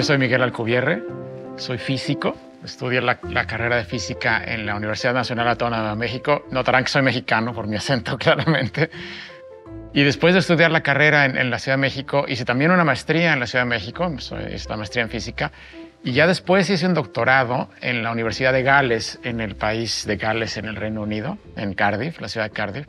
Yo soy Miguel Alcubierre, soy físico, estudié la, carrera de física en la Universidad Nacional Autónoma de México. Notarán que soy mexicano por mi acento, claramente. Y después de estudiar la carrera en, en la Ciudad de México, hice también una maestría en la Ciudad de México, hice la maestría en física, y ya después hice un doctorado en la Universidad de Gales, en el país de Gales, en el Reino Unido, en Cardiff, la ciudad de Cardiff.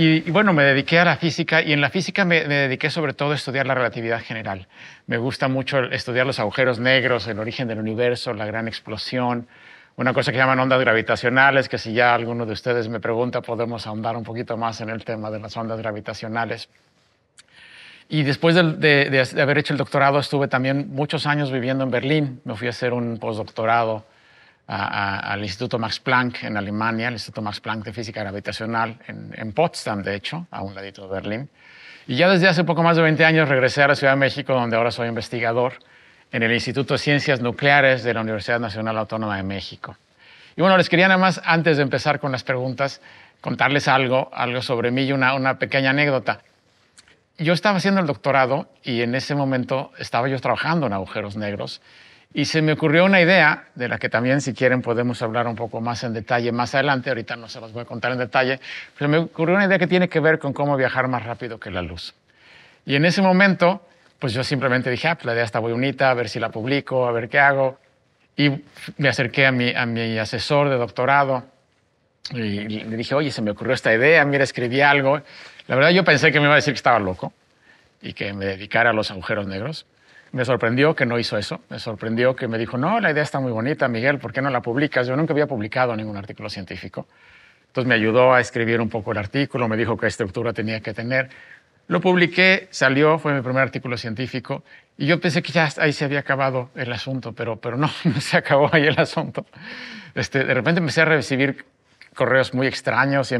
Y, bueno, me dediqué a la física y en la física me, dediqué sobre todo a estudiar la relatividad general. Me gusta mucho estudiar los agujeros negros, el origen del universo, la gran explosión, una cosa que llaman ondas gravitacionales, que si ya alguno de ustedes me pregunta podemos ahondar un poquito más en el tema de las ondas gravitacionales. Y después de, de haber hecho el doctorado estuve también muchos años viviendo en Berlín, me fui a hacer un postdoctorado al Instituto Max Planck en Alemania, el Instituto Max Planck de Física Gravitacional en, Potsdam, de hecho, a un ladito de Berlín. Y ya desde hace poco más de 20 años regresé a la Ciudad de México, donde ahora soy investigador en el Instituto de Ciencias Nucleares de la Universidad Nacional Autónoma de México. Y bueno, les quería nada más, antes de empezar con las preguntas, contarles algo, algo sobre mí y una pequeña anécdota. Yo estaba haciendo el doctorado y en ese momento estaba yo trabajando en agujeros negros y se me ocurrió una idea, de la que también si quieren podemos hablar un poco más en detalle más adelante, ahorita no se las voy a contar en detalle, pero me ocurrió una idea que tiene que ver con cómo viajar más rápido que la luz. Y en ese momento, pues yo simplemente dije, ah, pues la idea está muy bonita, a ver si la publico, a ver qué hago. Y me acerqué a mi, a mi asesor de doctorado y le dije, oye, se me ocurrió esta idea, mira, escribí algo. La verdad yo pensé que me iba a decir que estaba loco y que me dedicara a los agujeros negros me sorprendió que no hizo eso. Me sorprendió que me dijo, no, la idea está muy bonita, Miguel, ¿por qué no la publicas? Yo nunca había publicado ningún artículo científico. Entonces me ayudó a escribir un poco el artículo, me dijo qué estructura tenía que tener. Lo publiqué, salió, fue mi primer artículo científico y yo pensé que ya ahí se había acabado el asunto, pero, pero no, no se acabó ahí el asunto. Este, de repente empecé a recibir correos muy extraños y,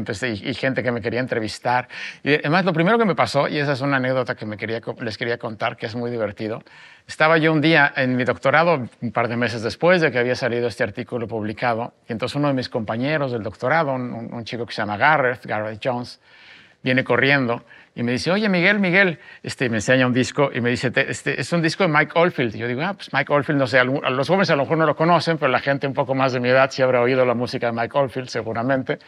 gente que me quería entrevistar. Y además, lo primero que me pasó, y esa es una anécdota que les quería contar, que es muy divertido, estaba yo un día en mi doctorado, un par de meses después de que había salido este artículo publicado, y entonces uno de mis compañeros del doctorado, un, chico que se llama Gareth, Gareth Jones, viene corriendo y me dice, oye, Miguel, Miguel, este, me enseña un disco y me dice, este, es un disco de Mike Oldfield. Y yo digo, ah, pues Mike Oldfield, no sé, los jóvenes a lo mejor no lo conocen, pero la gente un poco más de mi edad sí habrá oído la música de Mike Oldfield, seguramente.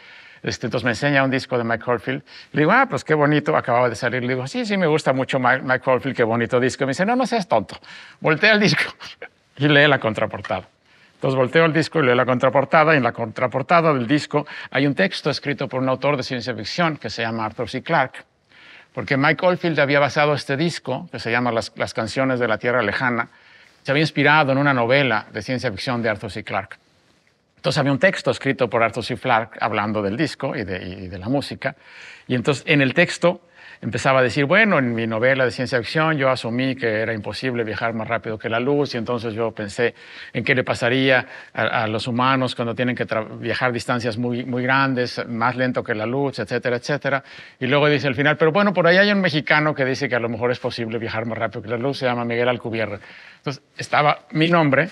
Este, entonces me enseña un disco de Mike Oldfield. Le digo, ah, pues qué bonito, acababa de salir. Le digo, sí, sí, me gusta mucho Mike, Oldfield, qué bonito disco. Y me dice, no, no seas tonto. Voltea el disco y lee la contraportada. Entonces volteo el disco y leo la contraportada, y en la contraportada del disco hay un texto escrito por un autor de ciencia ficción que se llama Arthur C. Clarke porque Mike Oldfield había basado este disco, que se llama Las, canciones de la Tierra Lejana, se había inspirado en una novela de ciencia ficción de Arthur C. Clarke. Entonces había un texto escrito por Arthur C. Clarke hablando del disco y de la música, y entonces en el texto empezaba a decir, bueno, en mi novela de ciencia ficción yo asumí que era imposible viajar más rápido que la luz y entonces yo pensé en qué le pasaría a, los humanos cuando tienen que viajar distancias muy, muy grandes, más lento que la luz, etcétera, etcétera. Y luego dice al final, pero bueno, por ahí hay un mexicano que dice que a lo mejor es posible viajar más rápido que la luz, se llama Miguel Alcubierre. Entonces estaba mi nombre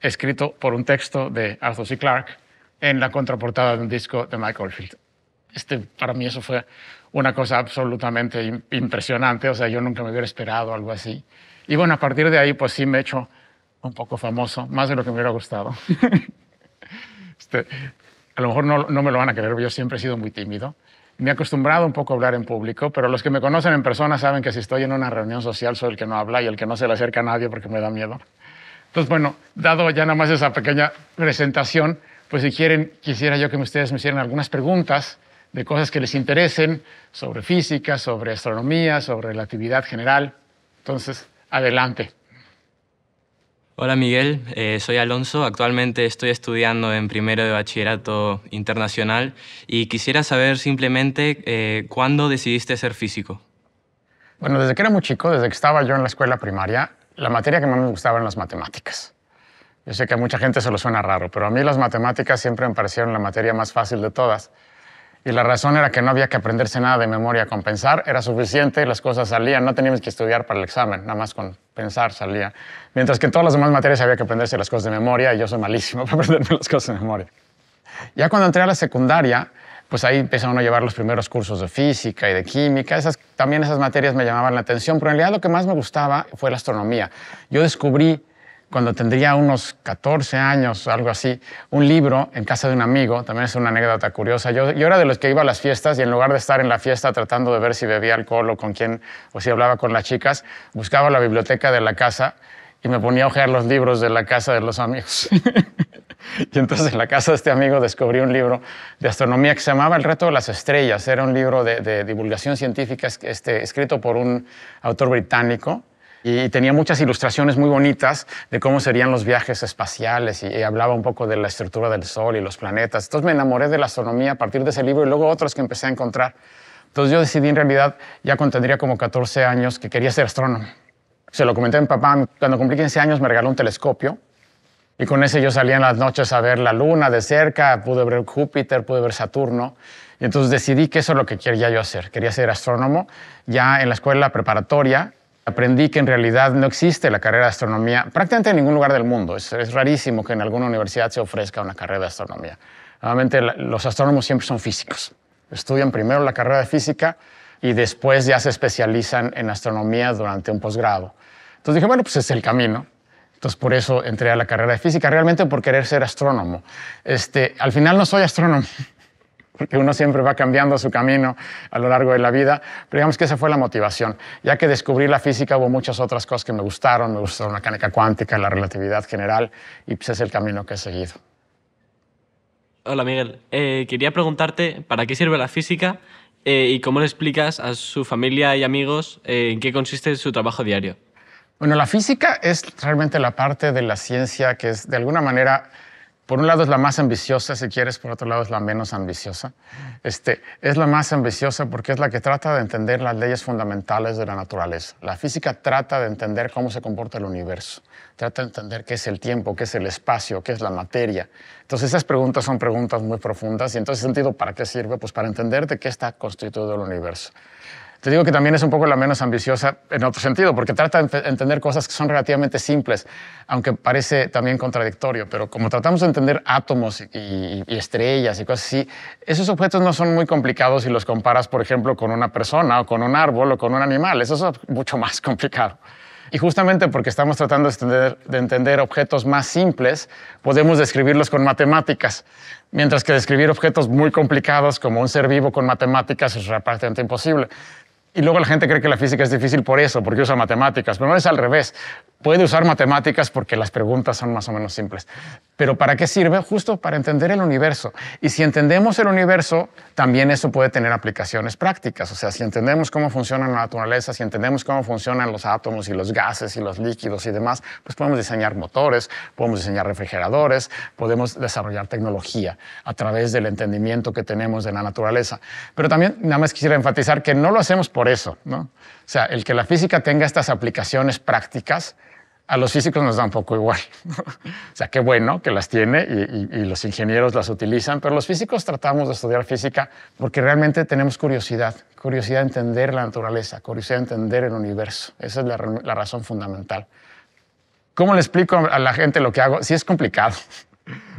escrito por un texto de Arthur C. Clarke en la contraportada de un disco de Mike Oldfield. Este, para mí eso fue una cosa absolutamente impresionante, o sea, yo nunca me hubiera esperado algo así. Y bueno, a partir de ahí, pues sí me he hecho un poco famoso, más de lo que me hubiera gustado. Este, a lo mejor no, no me lo van a creer, yo siempre he sido muy tímido. Me he acostumbrado un poco a hablar en público, pero los que me conocen en persona saben que si estoy en una reunión social soy el que no habla y el que no se le acerca a nadie porque me da miedo. Entonces, bueno, dado ya nada más esa pequeña presentación, pues si quieren, quisiera yo que ustedes me hicieran algunas preguntas de cosas que les interesen, sobre física, sobre astronomía, sobre relatividad general. Entonces, adelante. Hola Miguel, eh, soy Alonso, actualmente estoy estudiando en primero de bachillerato internacional y quisiera saber simplemente eh, cuándo decidiste ser físico. Bueno, desde que era muy chico, desde que estaba yo en la escuela primaria, la materia que más me gustaba eran las matemáticas. Yo sé que a mucha gente se lo suena raro, pero a mí las matemáticas siempre me parecieron la materia más fácil de todas y la razón era que no había que aprenderse nada de memoria con pensar, era suficiente, las cosas salían, no teníamos que estudiar para el examen, nada más con pensar salía. Mientras que en todas las demás materias había que aprenderse las cosas de memoria y yo soy malísimo para aprenderme las cosas de memoria. Ya cuando entré a la secundaria, pues ahí empezaron a llevar los primeros cursos de física y de química. Esas, también esas materias me llamaban la atención, pero en realidad lo que más me gustaba fue la astronomía. Yo descubrí cuando tendría unos 14 años, o algo así, un libro en casa de un amigo, también es una anécdota curiosa. Yo, era de los que iba a las fiestas y en lugar de estar en la fiesta tratando de ver si bebía alcohol o con quién, o si hablaba con las chicas, buscaba la biblioteca de la casa y me ponía a ojear los libros de la casa de los amigos. y entonces en la casa de este amigo descubrí un libro de astronomía que se llamaba El reto de las estrellas. Era un libro de, divulgación científica este, escrito por un autor británico, y tenía muchas ilustraciones muy bonitas de cómo serían los viajes espaciales y, hablaba un poco de la estructura del Sol y los planetas. Entonces me enamoré de la astronomía a partir de ese libro y luego otros que empecé a encontrar. Entonces yo decidí en realidad, ya cuando tendría como 14 años, que quería ser astrónomo. Se lo comenté a mi papá, cuando cumplí 15 años me regaló un telescopio y con ese yo salía en las noches a ver la luna de cerca, pude ver Júpiter, pude ver Saturno. Y entonces decidí que eso es lo que quería yo hacer. Quería ser astrónomo. Ya en la escuela preparatoria aprendí que en realidad no existe la carrera de astronomía prácticamente en ningún lugar del mundo. Es, rarísimo que en alguna universidad se ofrezca una carrera de astronomía. Normalmente los astrónomos siempre son físicos. Estudian primero la carrera de física y después ya se especializan en astronomía durante un posgrado. Entonces dije, bueno, pues es el camino. Entonces por eso entré a la carrera de física, realmente por querer ser astrónomo. Este, al final no soy astrónomo porque uno siempre va cambiando su camino a lo largo de la vida, pero digamos que esa fue la motivación. Ya que descubrí la física, hubo muchas otras cosas que me gustaron, me gustó la mecánica cuántica, la relatividad general, y pues es el camino que he seguido. Hola Miguel, eh, quería preguntarte para qué sirve la física eh, y cómo le explicas a su familia y amigos eh, en qué consiste su trabajo diario. Bueno, la física es realmente la parte de la ciencia que es de alguna manera por un lado es la más ambiciosa, si quieres, por otro lado es la menos ambiciosa. Este, es la más ambiciosa porque es la que trata de entender las leyes fundamentales de la naturaleza. La física trata de entender cómo se comporta el universo, trata de entender qué es el tiempo, qué es el espacio, qué es la materia. Entonces esas preguntas son preguntas muy profundas y entonces sentido, ¿para qué sirve? Pues para entender de qué está constituido el universo. Te digo que también es un poco la menos ambiciosa en otro sentido, porque trata de entender cosas que son relativamente simples, aunque parece también contradictorio, pero como tratamos de entender átomos y, estrellas y cosas así, esos objetos no son muy complicados si los comparas, por ejemplo, con una persona o con un árbol o con un animal. Eso es mucho más complicado. Y justamente porque estamos tratando de entender, de entender, objetos más simples, podemos describirlos con matemáticas, mientras que describir objetos muy complicados como un ser vivo con matemáticas es prácticamente imposible. Y luego la gente cree que la física es difícil por eso, porque usa matemáticas, pero no es al revés. Puede usar matemáticas porque las preguntas son más o menos simples. Pero ¿para qué sirve? Justo para entender el universo. Y si entendemos el universo, también eso puede tener aplicaciones prácticas. O sea, si entendemos cómo funciona la naturaleza, si entendemos cómo funcionan los átomos y los gases y los líquidos y demás, pues podemos diseñar motores, podemos diseñar refrigeradores, podemos desarrollar tecnología a través del entendimiento que tenemos de la naturaleza. Pero también nada más quisiera enfatizar que no lo hacemos por eso, ¿no? O sea, el que la física tenga estas aplicaciones prácticas, a los físicos nos da un poco igual. o sea, qué bueno que las tiene y, los ingenieros las utilizan, pero los físicos tratamos de estudiar física porque realmente tenemos curiosidad, curiosidad de entender la naturaleza, curiosidad de entender el universo. Esa es la, la razón fundamental. ¿Cómo le explico a la gente lo que hago? Sí es complicado.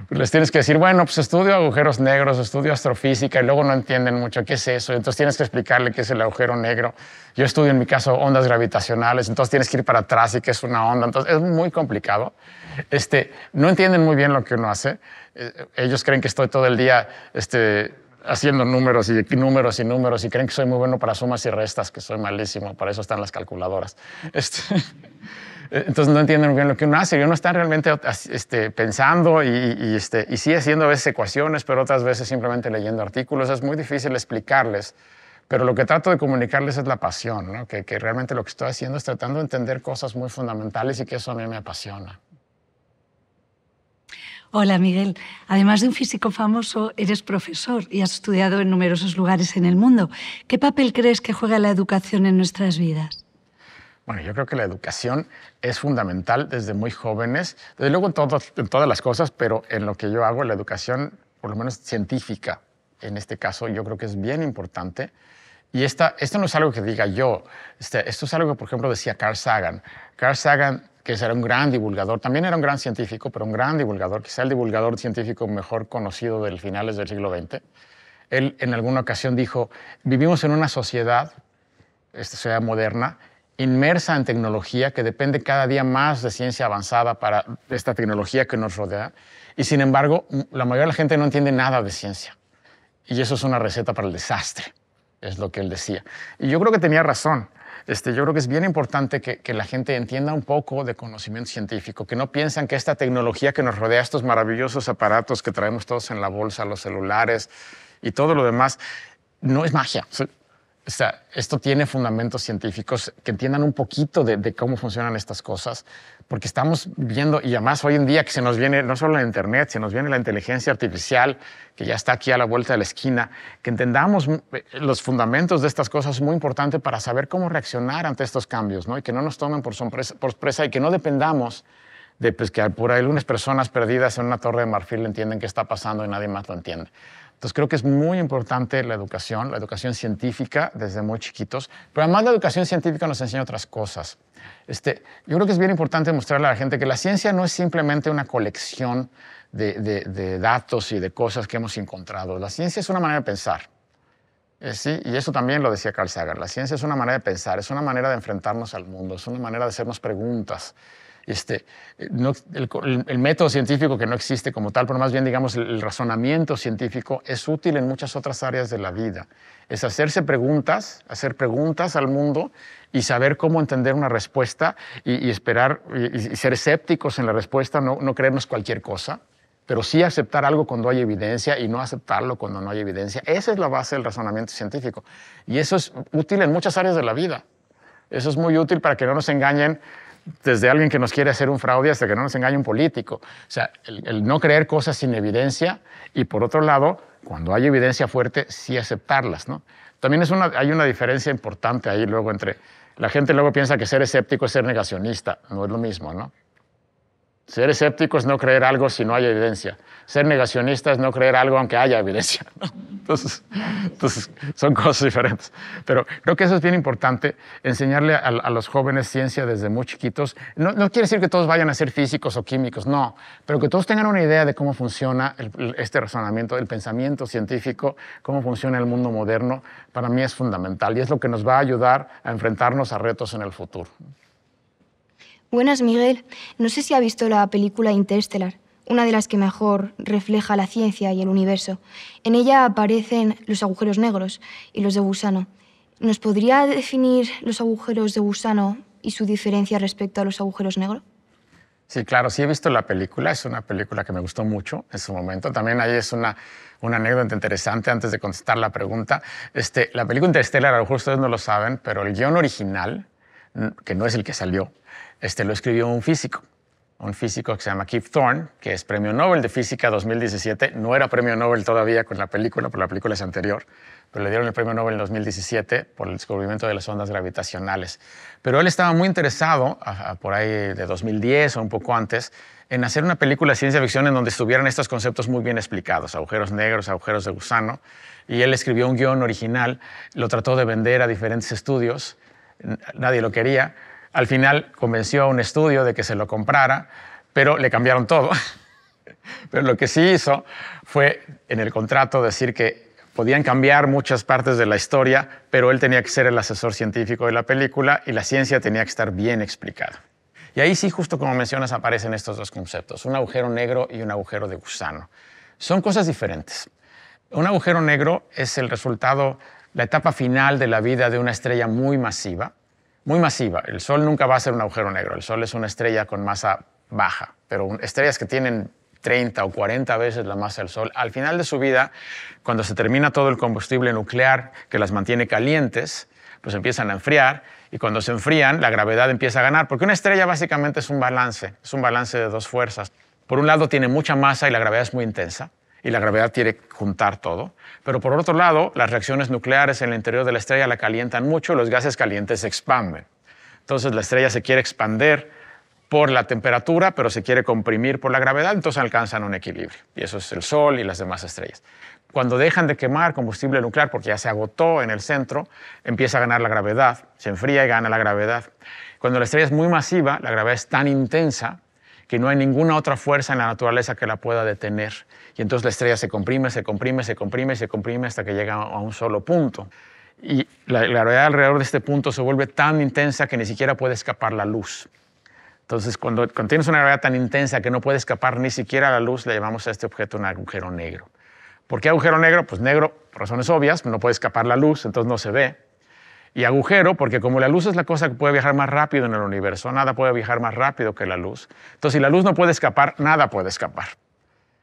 Pues les tienes que decir, bueno, pues estudio agujeros negros, estudio astrofísica y luego no entienden mucho qué es eso. Entonces tienes que explicarle qué es el agujero negro. Yo estudio en mi caso ondas gravitacionales, entonces tienes que ir para atrás y qué es una onda. Entonces es muy complicado. Este, no entienden muy bien lo que uno hace. Eh, ellos creen que estoy todo el día este, haciendo números y números y números y creen que soy muy bueno para sumas y restas, que soy malísimo, para eso están las calculadoras. Este, Eh, entonces no entienden bien lo que uno hace uno está realmente este, pensando y, sí este, haciendo a veces ecuaciones, pero otras veces simplemente leyendo artículos. Es muy difícil explicarles, pero lo que trato de comunicarles es la pasión, que realmente lo que estoy haciendo es tratando de entender cosas muy fundamentales y que eso a mí me apasiona. Hola Miguel, además de un físico famoso, eres profesor y has estudiado en numerosos lugares en el mundo. ¿Qué papel crees que juega la educación en nuestras vidas? Bueno, yo creo que la educación es fundamental desde muy jóvenes, desde luego en, todas las cosas, pero en lo que yo hago, la educación, por lo menos científica, en este caso, yo creo que es bien importante. Y esta, esto no es algo que diga yo, este, esto es algo que, por ejemplo, decía Carl Sagan. Carl Sagan, que era un gran divulgador, también era un gran científico, pero un gran divulgador, quizá el divulgador científico mejor conocido del finales del siglo XX, él en alguna ocasión dijo, vivimos en una sociedad, esta sociedad moderna, inmersa en tecnología, que depende cada día más de ciencia avanzada para esta tecnología que nos rodea. Y sin embargo, la mayoría de la gente no entiende nada de ciencia. Y eso es una receta para el desastre, es lo que él decía. Y yo creo que tenía razón. Este, yo creo que es bien importante que, la gente entienda un poco de conocimiento científico, que no piensan que esta tecnología que nos rodea, estos maravillosos aparatos que traemos todos en la bolsa, los celulares y todo lo demás, no es magia o sea, esto tiene fundamentos científicos que entiendan un poquito de, cómo funcionan estas cosas, porque estamos viendo, y además hoy en día que se nos viene no solo la Internet, se nos viene la inteligencia artificial, que ya está aquí a la vuelta de la esquina, que entendamos mm, eh, los fundamentos de estas cosas es muy importante para saber cómo reaccionar ante estos cambios, ¿no? y que no nos tomen por sorpresa y que no dependamos de pues, que por ahí unas personas perdidas en una torre de marfil entienden qué está pasando y nadie más lo entiende. Entonces creo que es muy importante la educación, la educación científica desde muy chiquitos, pero además la educación científica nos enseña otras cosas. Este, yo creo que es bien importante mostrarle a la gente que la ciencia no es simplemente una colección de, datos y de cosas que hemos encontrado. La ciencia es una manera de pensar. Eh, sí, y eso también lo decía Carl Sagan. La ciencia es una manera de pensar, es una manera de enfrentarnos al mundo, es una manera de hacernos preguntas. Este, el, método científico que no existe como tal, pero más bien digamos el, razonamiento científico es útil en muchas otras áreas de la vida. Es hacerse preguntas, hacer preguntas al mundo y saber cómo entender una respuesta y, esperar y, ser escépticos en la respuesta, no, no creernos cualquier cosa pero sí aceptar algo cuando hay evidencia y no aceptarlo cuando no hay evidencia. Esa es la base del razonamiento científico. Y eso es útil en muchas áreas de la vida. Eso es muy útil para que no nos engañen desde alguien que nos quiere hacer un fraude hasta que no nos engañe un político. O sea, el, no creer cosas sin evidencia y por otro lado, cuando hay evidencia fuerte, sí aceptarlas. ¿no? También hay una diferencia importante ahí luego entre... La gente luego piensa que ser escéptico es ser negacionista, no es lo mismo, ¿no? Ser escéptico es no creer algo si no hay evidencia. Ser negacionista es no creer algo aunque haya evidencia. Entonces, son cosas diferentes. Pero creo que eso es bien importante, enseñarle a, los jóvenes ciencia desde muy chiquitos. No, quiere decir que todos vayan a ser físicos o químicos, no, pero que todos tengan una idea de cómo funciona este razonamiento, el pensamiento científico, cómo funciona el mundo moderno, para mí es fundamental y es lo que nos va a ayudar a enfrentarnos a retos en el futuro. Buenas, Miguel. No sé si ha visto la película Interstellar, una de las que mejor refleja la ciencia y el universo. En ella aparecen los agujeros negros y los de gusano. ¿Nos podría definir los agujeros de gusano y su diferencia respecto a los agujeros negros? Sí, claro, sí he visto la película, es una película que me gustó mucho en su momento. También ahí es una, una anécdota interesante antes de contestar la pregunta. Este, la película Interstellar, a lo mejor ustedes no lo saben, pero el guión original, que no es el que salió, este lo escribió un físico, un físico que se llama Keith Thorne, que es premio Nobel de Física 2017. No era premio Nobel todavía con la película, por la película es anterior, pero le dieron el premio Nobel en 2017 por el descubrimiento de las ondas gravitacionales. Pero él estaba muy interesado, por ahí de 2010 o un poco antes, en hacer una película de ciencia ficción en donde estuvieran estos conceptos muy bien explicados, agujeros negros, agujeros de gusano. Y él escribió un guión original, lo trató de vender a diferentes estudios, nadie lo quería al final convenció a un estudio de que se lo comprara, pero le cambiaron todo. Pero lo que sí hizo fue en el contrato decir que podían cambiar muchas partes de la historia, pero él tenía que ser el asesor científico de la película y la ciencia tenía que estar bien explicada. Y ahí sí, justo como mencionas, aparecen estos dos conceptos, un agujero negro y un agujero de gusano. Son cosas diferentes. Un agujero negro es el resultado, la etapa final de la vida de una estrella muy masiva, muy masiva. El Sol nunca va a ser un agujero negro. El Sol es una estrella con masa baja, pero estrellas que tienen 30 o 40 veces la masa del Sol, al final de su vida, cuando se termina todo el combustible nuclear que las mantiene calientes, pues empiezan a enfriar y cuando se enfrían la gravedad empieza a ganar, porque una estrella básicamente es un balance, es un balance de dos fuerzas. Por un lado tiene mucha masa y la gravedad es muy intensa, y la gravedad quiere juntar todo. Pero por otro lado, las reacciones nucleares en el interior de la estrella la calientan mucho y los gases calientes se expanden. Entonces la estrella se quiere expander por la temperatura, pero se quiere comprimir por la gravedad, entonces alcanzan un equilibrio. Y eso es el Sol y las demás estrellas. Cuando dejan de quemar combustible nuclear, porque ya se agotó en el centro, empieza a ganar la gravedad, se enfría y gana la gravedad. Cuando la estrella es muy masiva, la gravedad es tan intensa que no hay ninguna otra fuerza en la naturaleza que la pueda detener. Y entonces la estrella se comprime, se comprime, se comprime, y se comprime hasta que llega a un solo punto. Y la, gravedad alrededor de este punto se vuelve tan intensa que ni siquiera puede escapar la luz. Entonces, cuando, cuando tienes una gravedad tan intensa que no puede escapar ni siquiera la luz, le llamamos a este objeto un agujero negro. ¿Por qué agujero negro? Pues negro, por razones obvias, no puede escapar la luz, entonces no se ve. Y agujero, porque como la luz es la cosa que puede viajar más rápido en el universo, nada puede viajar más rápido que la luz. Entonces, si la luz no puede escapar, nada puede escapar.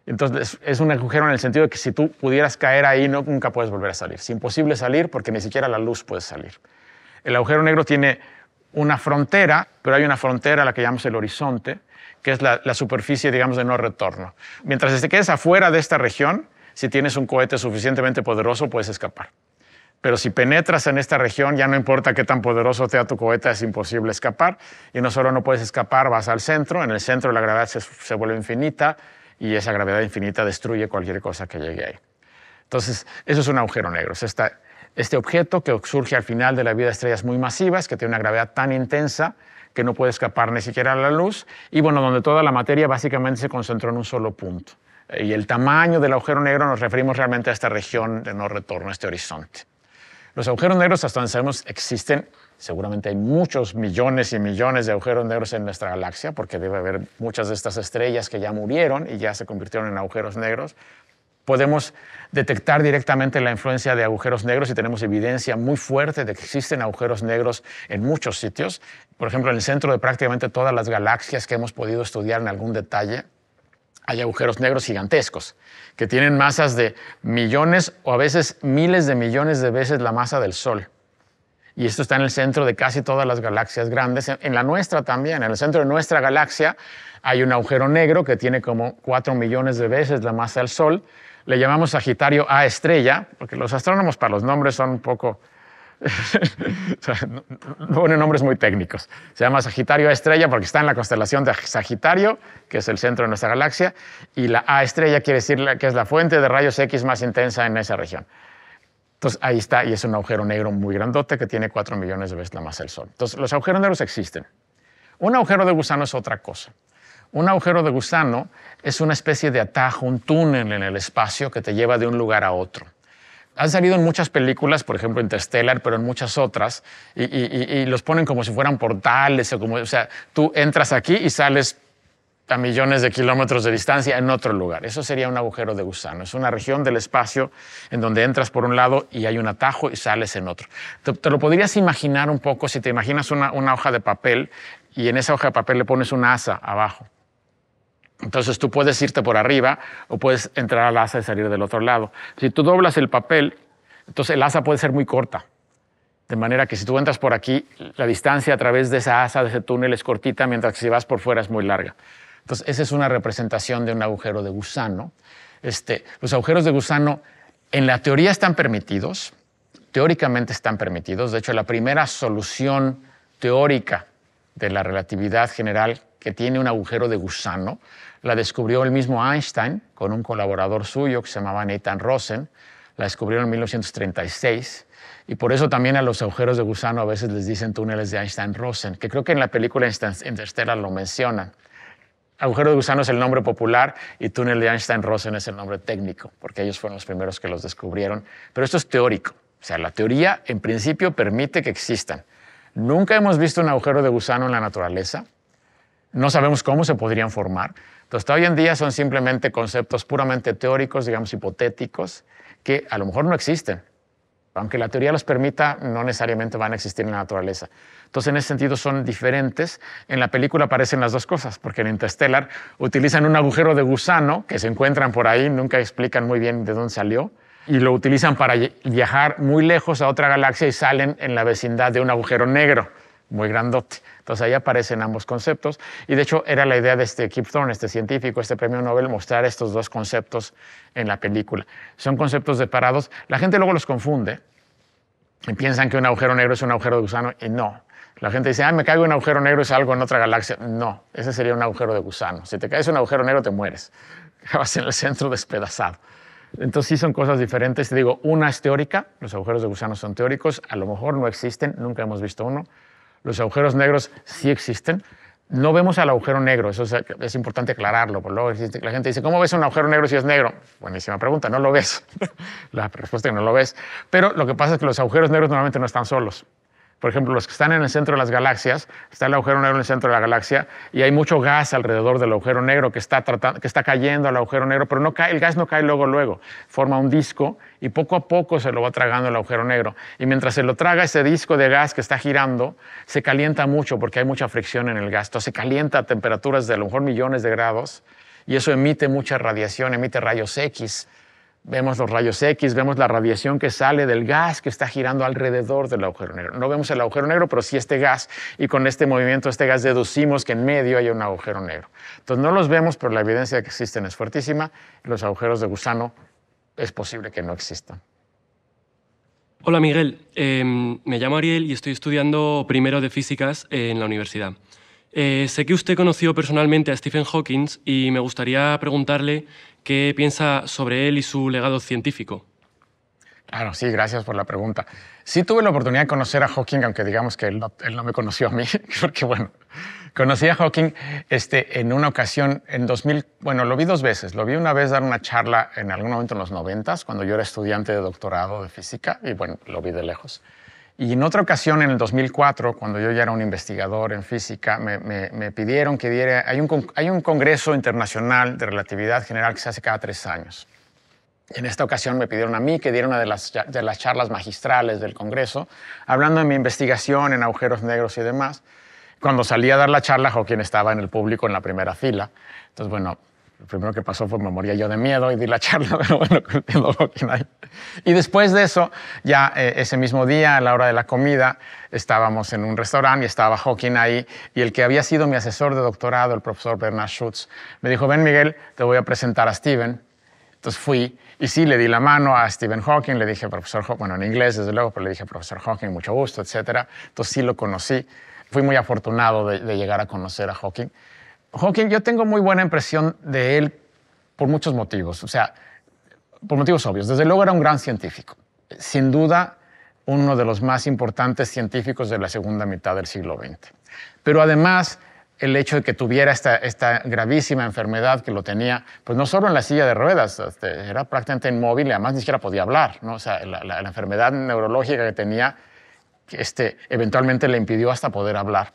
Entonces es un agujero en el sentido de que si tú pudieras caer ahí, no, nunca puedes volver a salir. Es imposible salir porque ni siquiera la luz puede salir. El agujero negro tiene una frontera, pero hay una frontera, a la que llamamos el horizonte, que es la, superficie, digamos, de no retorno. Mientras te quedes afuera de esta región, si tienes un cohete suficientemente poderoso, puedes escapar. Pero si penetras en esta región, ya no importa qué tan poderoso sea tu cohete, es imposible escapar. Y no solo no puedes escapar, vas al centro, en el centro la gravedad se vuelve infinita, y esa gravedad infinita destruye cualquier cosa que llegue ahí. Entonces, eso es un agujero negro. Es este objeto que surge al final de la vida de estrellas muy masivas, que tiene una gravedad tan intensa que no puede escapar ni siquiera a la luz, y bueno, donde toda la materia básicamente se concentró en un solo punto. Y el tamaño del agujero negro nos referimos realmente a esta región de no retorno, a este horizonte. Los agujeros negros, hasta donde sabemos, existen Seguramente hay muchos millones y millones de agujeros negros en nuestra galaxia, porque debe haber muchas de estas estrellas que ya murieron y ya se convirtieron en agujeros negros. Podemos detectar directamente la influencia de agujeros negros y tenemos evidencia muy fuerte de que existen agujeros negros en muchos sitios. Por ejemplo, en el centro de prácticamente todas las galaxias que hemos podido estudiar en algún detalle, hay agujeros negros gigantescos, que tienen masas de millones o a veces miles de millones de veces la masa del Sol y esto está en el centro de casi todas las galaxias grandes, en la nuestra también, en el centro de nuestra galaxia hay un agujero negro que tiene como cuatro millones de veces la masa del Sol, le llamamos Sagitario A estrella, porque los astrónomos para los nombres son un poco... no ponen nombres muy técnicos. Se llama Sagitario A estrella porque está en la constelación de Sagitario, que es el centro de nuestra galaxia, y la A estrella quiere decir que es la fuente de rayos X más intensa en esa región. Entonces ahí está, y es un agujero negro muy grandote que tiene cuatro millones de veces la masa del Sol. Entonces los agujeros negros existen. Un agujero de gusano es otra cosa. Un agujero de gusano es una especie de atajo, un túnel en el espacio que te lleva de un lugar a otro. Han salido en muchas películas, por ejemplo Interstellar, pero en muchas otras, y, y los ponen como si fueran portales, o, como, o sea, tú entras aquí y sales millones de kilómetros de distancia en otro lugar. Eso sería un agujero de gusano. Es una región del espacio en donde entras por un lado y hay un atajo y sales en otro. Te, lo podrías imaginar un poco si te imaginas una, hoja de papel y en esa hoja de papel le pones una asa abajo. Entonces tú puedes irte por arriba o puedes entrar al asa y salir del otro lado. Si tú doblas el papel, entonces el asa puede ser muy corta. De manera que si tú entras por aquí, la distancia a través de esa asa, de ese túnel es cortita, mientras que si vas por fuera es muy larga. Entonces, esa es una representación de un agujero de gusano. Este, los agujeros de gusano en la teoría están permitidos, teóricamente están permitidos. De hecho, la primera solución teórica de la relatividad general que tiene un agujero de gusano la descubrió el mismo Einstein con un colaborador suyo que se llamaba Nathan Rosen. La descubrieron en 1936 y por eso también a los agujeros de gusano a veces les dicen túneles de Einstein-Rosen, que creo que en la película Interstellar lo mencionan. Agujero de gusano es el nombre popular y túnel de Einstein-Rosen es el nombre técnico, porque ellos fueron los primeros que los descubrieron. Pero esto es teórico. O sea, la teoría en principio permite que existan. Nunca hemos visto un agujero de gusano en la naturaleza. No sabemos cómo se podrían formar. Entonces, hoy en día son simplemente conceptos puramente teóricos, digamos hipotéticos, que a lo mejor no existen, aunque la teoría los permita, no necesariamente van a existir en la naturaleza. Entonces, en ese sentido, son diferentes. En la película aparecen las dos cosas, porque en Interstellar utilizan un agujero de gusano que se encuentran por ahí, nunca explican muy bien de dónde salió, y lo utilizan para viajar muy lejos a otra galaxia y salen en la vecindad de un agujero negro, muy grandote. Entonces ahí aparecen ambos conceptos y de hecho era la idea de este Kip Thorne, este científico, este premio Nobel, mostrar estos dos conceptos en la película. Son conceptos separados. La gente luego los confunde y piensan que un agujero negro es un agujero de gusano y no. La gente dice, ah, me caigo un agujero negro, es algo en otra galaxia. No, ese sería un agujero de gusano. Si te caes en un agujero negro, te mueres. Acabas en el centro despedazado. Entonces sí son cosas diferentes. Te digo, una es teórica, los agujeros de gusano son teóricos, a lo mejor no existen, nunca hemos visto uno los agujeros negros sí existen. No vemos al agujero negro, eso es, importante aclararlo. Por pues que la gente dice, ¿cómo ves un agujero negro si es negro? Buenísima pregunta, no lo ves. la respuesta es que no lo ves. Pero lo que pasa es que los agujeros negros normalmente no están solos. Por ejemplo, los que están en el centro de las galaxias, está el agujero negro en el centro de la galaxia y hay mucho gas alrededor del agujero negro que está, cayendo al agujero negro, pero no cae, el gas no cae luego, luego. Forma un disco y poco a poco se lo va tragando el agujero negro. Y mientras se lo traga ese disco de gas que está girando, se calienta mucho porque hay mucha fricción en el gas. Entonces se calienta a temperaturas de a lo mejor millones de grados y eso emite mucha radiación, emite rayos X Vemos los rayos X, vemos la radiación que sale del gas que está girando alrededor del agujero negro. No vemos el agujero negro, pero sí este gas, y con este movimiento, este gas, deducimos que en medio hay un agujero negro. Entonces no los vemos, pero la evidencia de que existen es fuertísima. Los agujeros de gusano es posible que no existan. Hola Miguel, em, me llamo Ariel y estoy estudiando primero de físicas en la universidad. Eh, sé que usted conoció personalmente a Stephen Hawking y me gustaría preguntarle qué piensa sobre él y su legado científico. Claro, sí, gracias por la pregunta. Sí tuve la oportunidad de conocer a Hawking, aunque digamos que él no, me conoció a mí, porque bueno, conocí a Hawking este, en una ocasión, en 2000, bueno, lo vi dos veces. Lo vi una vez dar una charla en algún momento en los 90, cuando yo era estudiante de doctorado de física, y bueno, lo vi de lejos. Y en otra ocasión, en el 2004, cuando yo ya era un investigador en física, me, pidieron que diera... Hay un, congreso internacional de relatividad general que se hace cada tres años. En esta ocasión me pidieron a mí que diera una de las, charlas magistrales del Congreso, hablando de mi investigación en agujeros negros y demás. Cuando salí a dar la charla, Joaquín estaba en el público en la primera fila. Entonces, bueno, lo primero que pasó fue me moría yo de miedo y di la charla, pero bueno, Hawking Y después de eso, ya eh, ese mismo día, a la hora de la comida, estábamos en un restaurante y estaba Hawking ahí, y el que había sido mi asesor de doctorado, el profesor Bernard Schutz, me dijo, ven Miguel, te voy a presentar a Steven. Entonces fui y sí, le di la mano a Stephen Hawking, le dije, profesor Hawking, bueno, en inglés desde luego, pero le dije, profesor Hawking, mucho gusto, etc. Entonces sí lo conocí. Fui muy afortunado de llegar a conocer a Hawking. Hawking, yo tengo muy buena impresión de él por muchos motivos, o sea, por motivos obvios. Desde luego era un gran científico, sin duda uno de los más importantes científicos de la segunda mitad del siglo XX. Pero además, el hecho de que tuviera esta, gravísima enfermedad que lo tenía, pues no solo en la silla de ruedas, este, era prácticamente inmóvil y además ni siquiera podía hablar. O sea, la, enfermedad neurológica que tenía este, eventualmente le impidió hasta poder hablar.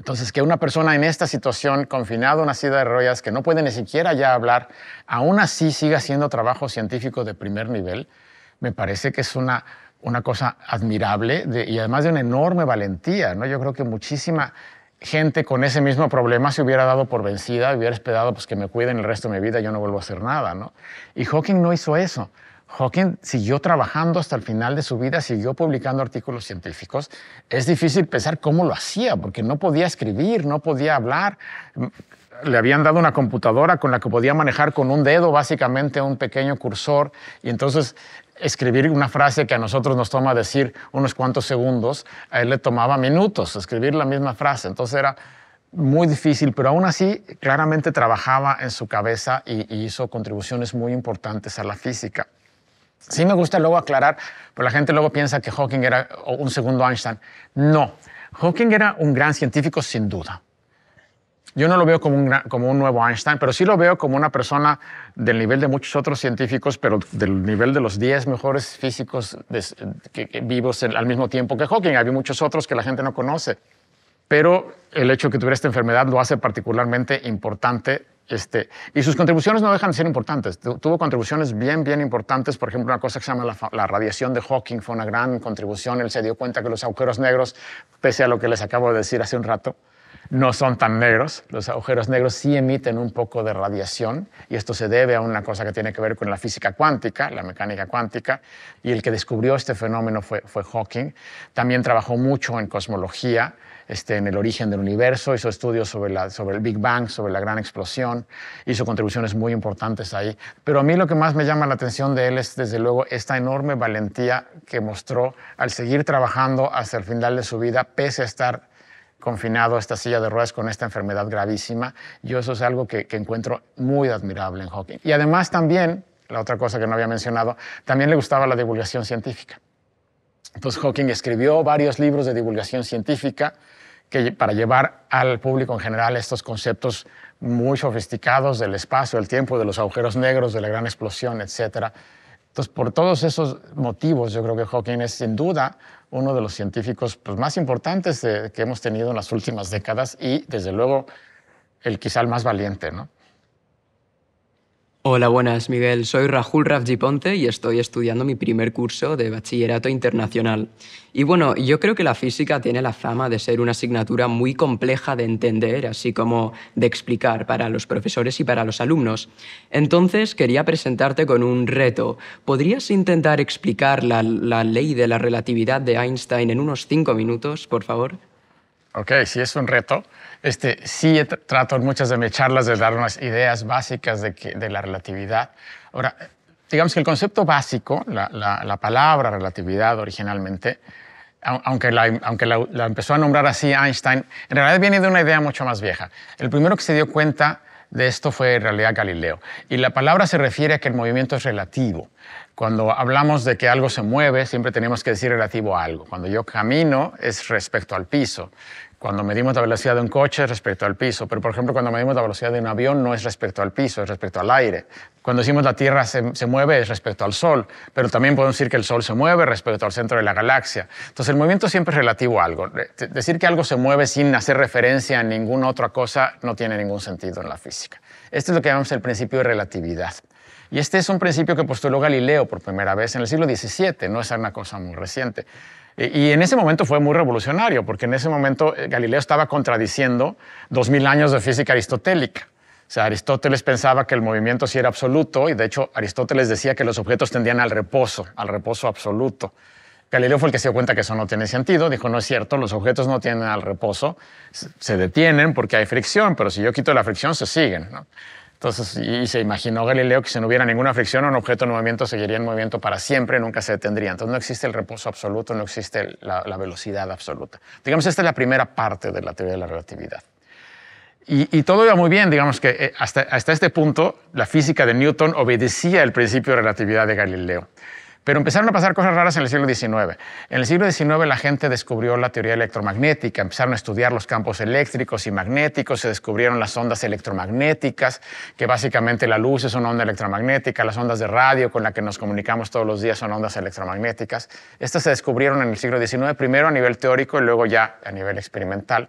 Entonces, que una persona en esta situación, confinada, una silla de ruedas, que no puede ni siquiera ya hablar, aún así siga haciendo trabajo científico de primer nivel, me parece que es una, una cosa admirable y además de una enorme valentía. ¿no? Yo creo que muchísima gente con ese mismo problema se hubiera dado por vencida, hubiera esperado pues, que me cuiden el resto de mi vida, yo no vuelvo a hacer nada. ¿no? Y Hawking no hizo eso. Hawking siguió trabajando hasta el final de su vida, siguió publicando artículos científicos. Es difícil pensar cómo lo hacía, porque no podía escribir, no podía hablar. Le habían dado una computadora con la que podía manejar con un dedo, básicamente un pequeño cursor, y entonces escribir una frase que a nosotros nos toma decir unos cuantos segundos, a él le tomaba minutos escribir la misma frase. Entonces era muy difícil, pero aún así claramente trabajaba en su cabeza y, y hizo contribuciones muy importantes a la física. Sí me gusta luego aclarar, pero la gente luego piensa que Hawking era un segundo Einstein. No, Hawking era un gran científico sin duda. Yo no lo veo como un, nuevo Einstein, pero sí lo veo como una persona del nivel de muchos otros científicos, pero del nivel de los 10 mejores físicos vivos al mismo tiempo que Hawking. Había muchos otros que la gente no conoce, pero el hecho de que tuviera esta enfermedad lo hace particularmente importante este, y sus contribuciones no dejan de ser importantes. Tuvo contribuciones bien, bien importantes. Por ejemplo, una cosa que se llama la, la, radiación de Hawking fue una gran contribución. Él se dio cuenta que los agujeros negros, pese a lo que les acabo de decir hace un rato, no son tan negros. Los agujeros negros sí emiten un poco de radiación y esto se debe a una cosa que tiene que ver con la física cuántica, la mecánica cuántica, y el que descubrió este fenómeno fue, Hawking. También trabajó mucho en cosmología, este, en el origen del universo, hizo estudios sobre, sobre el Big Bang, sobre la gran explosión, y hizo contribuciones muy importantes ahí. Pero a mí lo que más me llama la atención de él es, desde luego, esta enorme valentía que mostró al seguir trabajando hasta el final de su vida, pese a estar confinado a esta silla de ruedas con esta enfermedad gravísima. Yo eso es algo que, encuentro muy admirable en Hawking. Y además también, la otra cosa que no había mencionado, también le gustaba la divulgación científica. Entonces Hawking escribió varios libros de divulgación científica que, para llevar al público en general estos conceptos muy sofisticados del espacio, del tiempo, de los agujeros negros, de la gran explosión, etcétera. Entonces, por todos esos motivos, yo creo que Hawking es sin duda uno de los científicos pues, más importantes eh, que hemos tenido en las últimas décadas y, desde luego, el quizá el más valiente, ¿no? Hola, buenas, Miguel. Soy Rahul rafgiponte y estoy estudiando mi primer curso de Bachillerato Internacional. Y bueno, yo creo que la física tiene la fama de ser una asignatura muy compleja de entender, así como de explicar para los profesores y para los alumnos. Entonces, quería presentarte con un reto. ¿Podrías intentar explicar la ley de la relatividad de Einstein en unos cinco minutos, por favor? Ok, sí es un reto. Este, sí trato en muchas de mis charlas de dar unas ideas básicas de, la relatividad. Ahora, digamos que el concepto básico, la, palabra relatividad originalmente, aunque, la, aunque la, empezó a nombrar así Einstein, en realidad viene de una idea mucho más vieja. El primero que se dio cuenta de esto fue en realidad Galileo. Y la palabra se refiere a que el movimiento es relativo. Cuando hablamos de que algo se mueve, siempre tenemos que decir relativo a algo. Cuando yo camino es respecto al piso. Cuando medimos la velocidad de un coche es respecto al piso. Pero, por ejemplo, cuando medimos la velocidad de un avión no es respecto al piso, es respecto al aire. Cuando decimos la Tierra se, se mueve es respecto al Sol. Pero también podemos decir que el Sol se mueve respecto al centro de la galaxia. Entonces, el movimiento siempre es relativo a algo. Decir que algo se mueve sin hacer referencia a ninguna otra cosa no tiene ningún sentido en la física. Esto es lo que llamamos el principio de relatividad. Y este es un principio que postuló Galileo por primera vez en el siglo XVII, no es una cosa muy reciente. Y en ese momento fue muy revolucionario, porque en ese momento eh, Galileo estaba contradiciendo dos 2000 años de física aristotélica. O sea, Aristóteles pensaba que el movimiento sí era absoluto y de hecho Aristóteles decía que los objetos tendían al reposo, al reposo absoluto. Galileo fue el que se dio cuenta que eso no tiene sentido, dijo, no es cierto, los objetos no tienen al reposo, se detienen porque hay fricción, pero si yo quito la fricción se siguen. Entonces, y se imaginó Galileo que si no hubiera ninguna fricción, un objeto en movimiento seguiría en movimiento para siempre, nunca se detendría. Entonces, no existe el reposo absoluto, no existe la, velocidad absoluta. Digamos, esta es la primera parte de la teoría de la relatividad. Y, todo iba muy bien, digamos que eh, hasta, hasta este punto la física de Newton obedecía el principio de relatividad de Galileo. Pero empezaron a pasar cosas raras en el siglo XIX. En el siglo XIX la gente descubrió la teoría electromagnética, empezaron a estudiar los campos eléctricos y magnéticos, se descubrieron las ondas electromagnéticas, que básicamente la luz es una onda electromagnética, las ondas de radio con las que nos comunicamos todos los días son ondas electromagnéticas. Estas se descubrieron en el siglo XIX, primero a nivel teórico y luego ya a nivel experimental.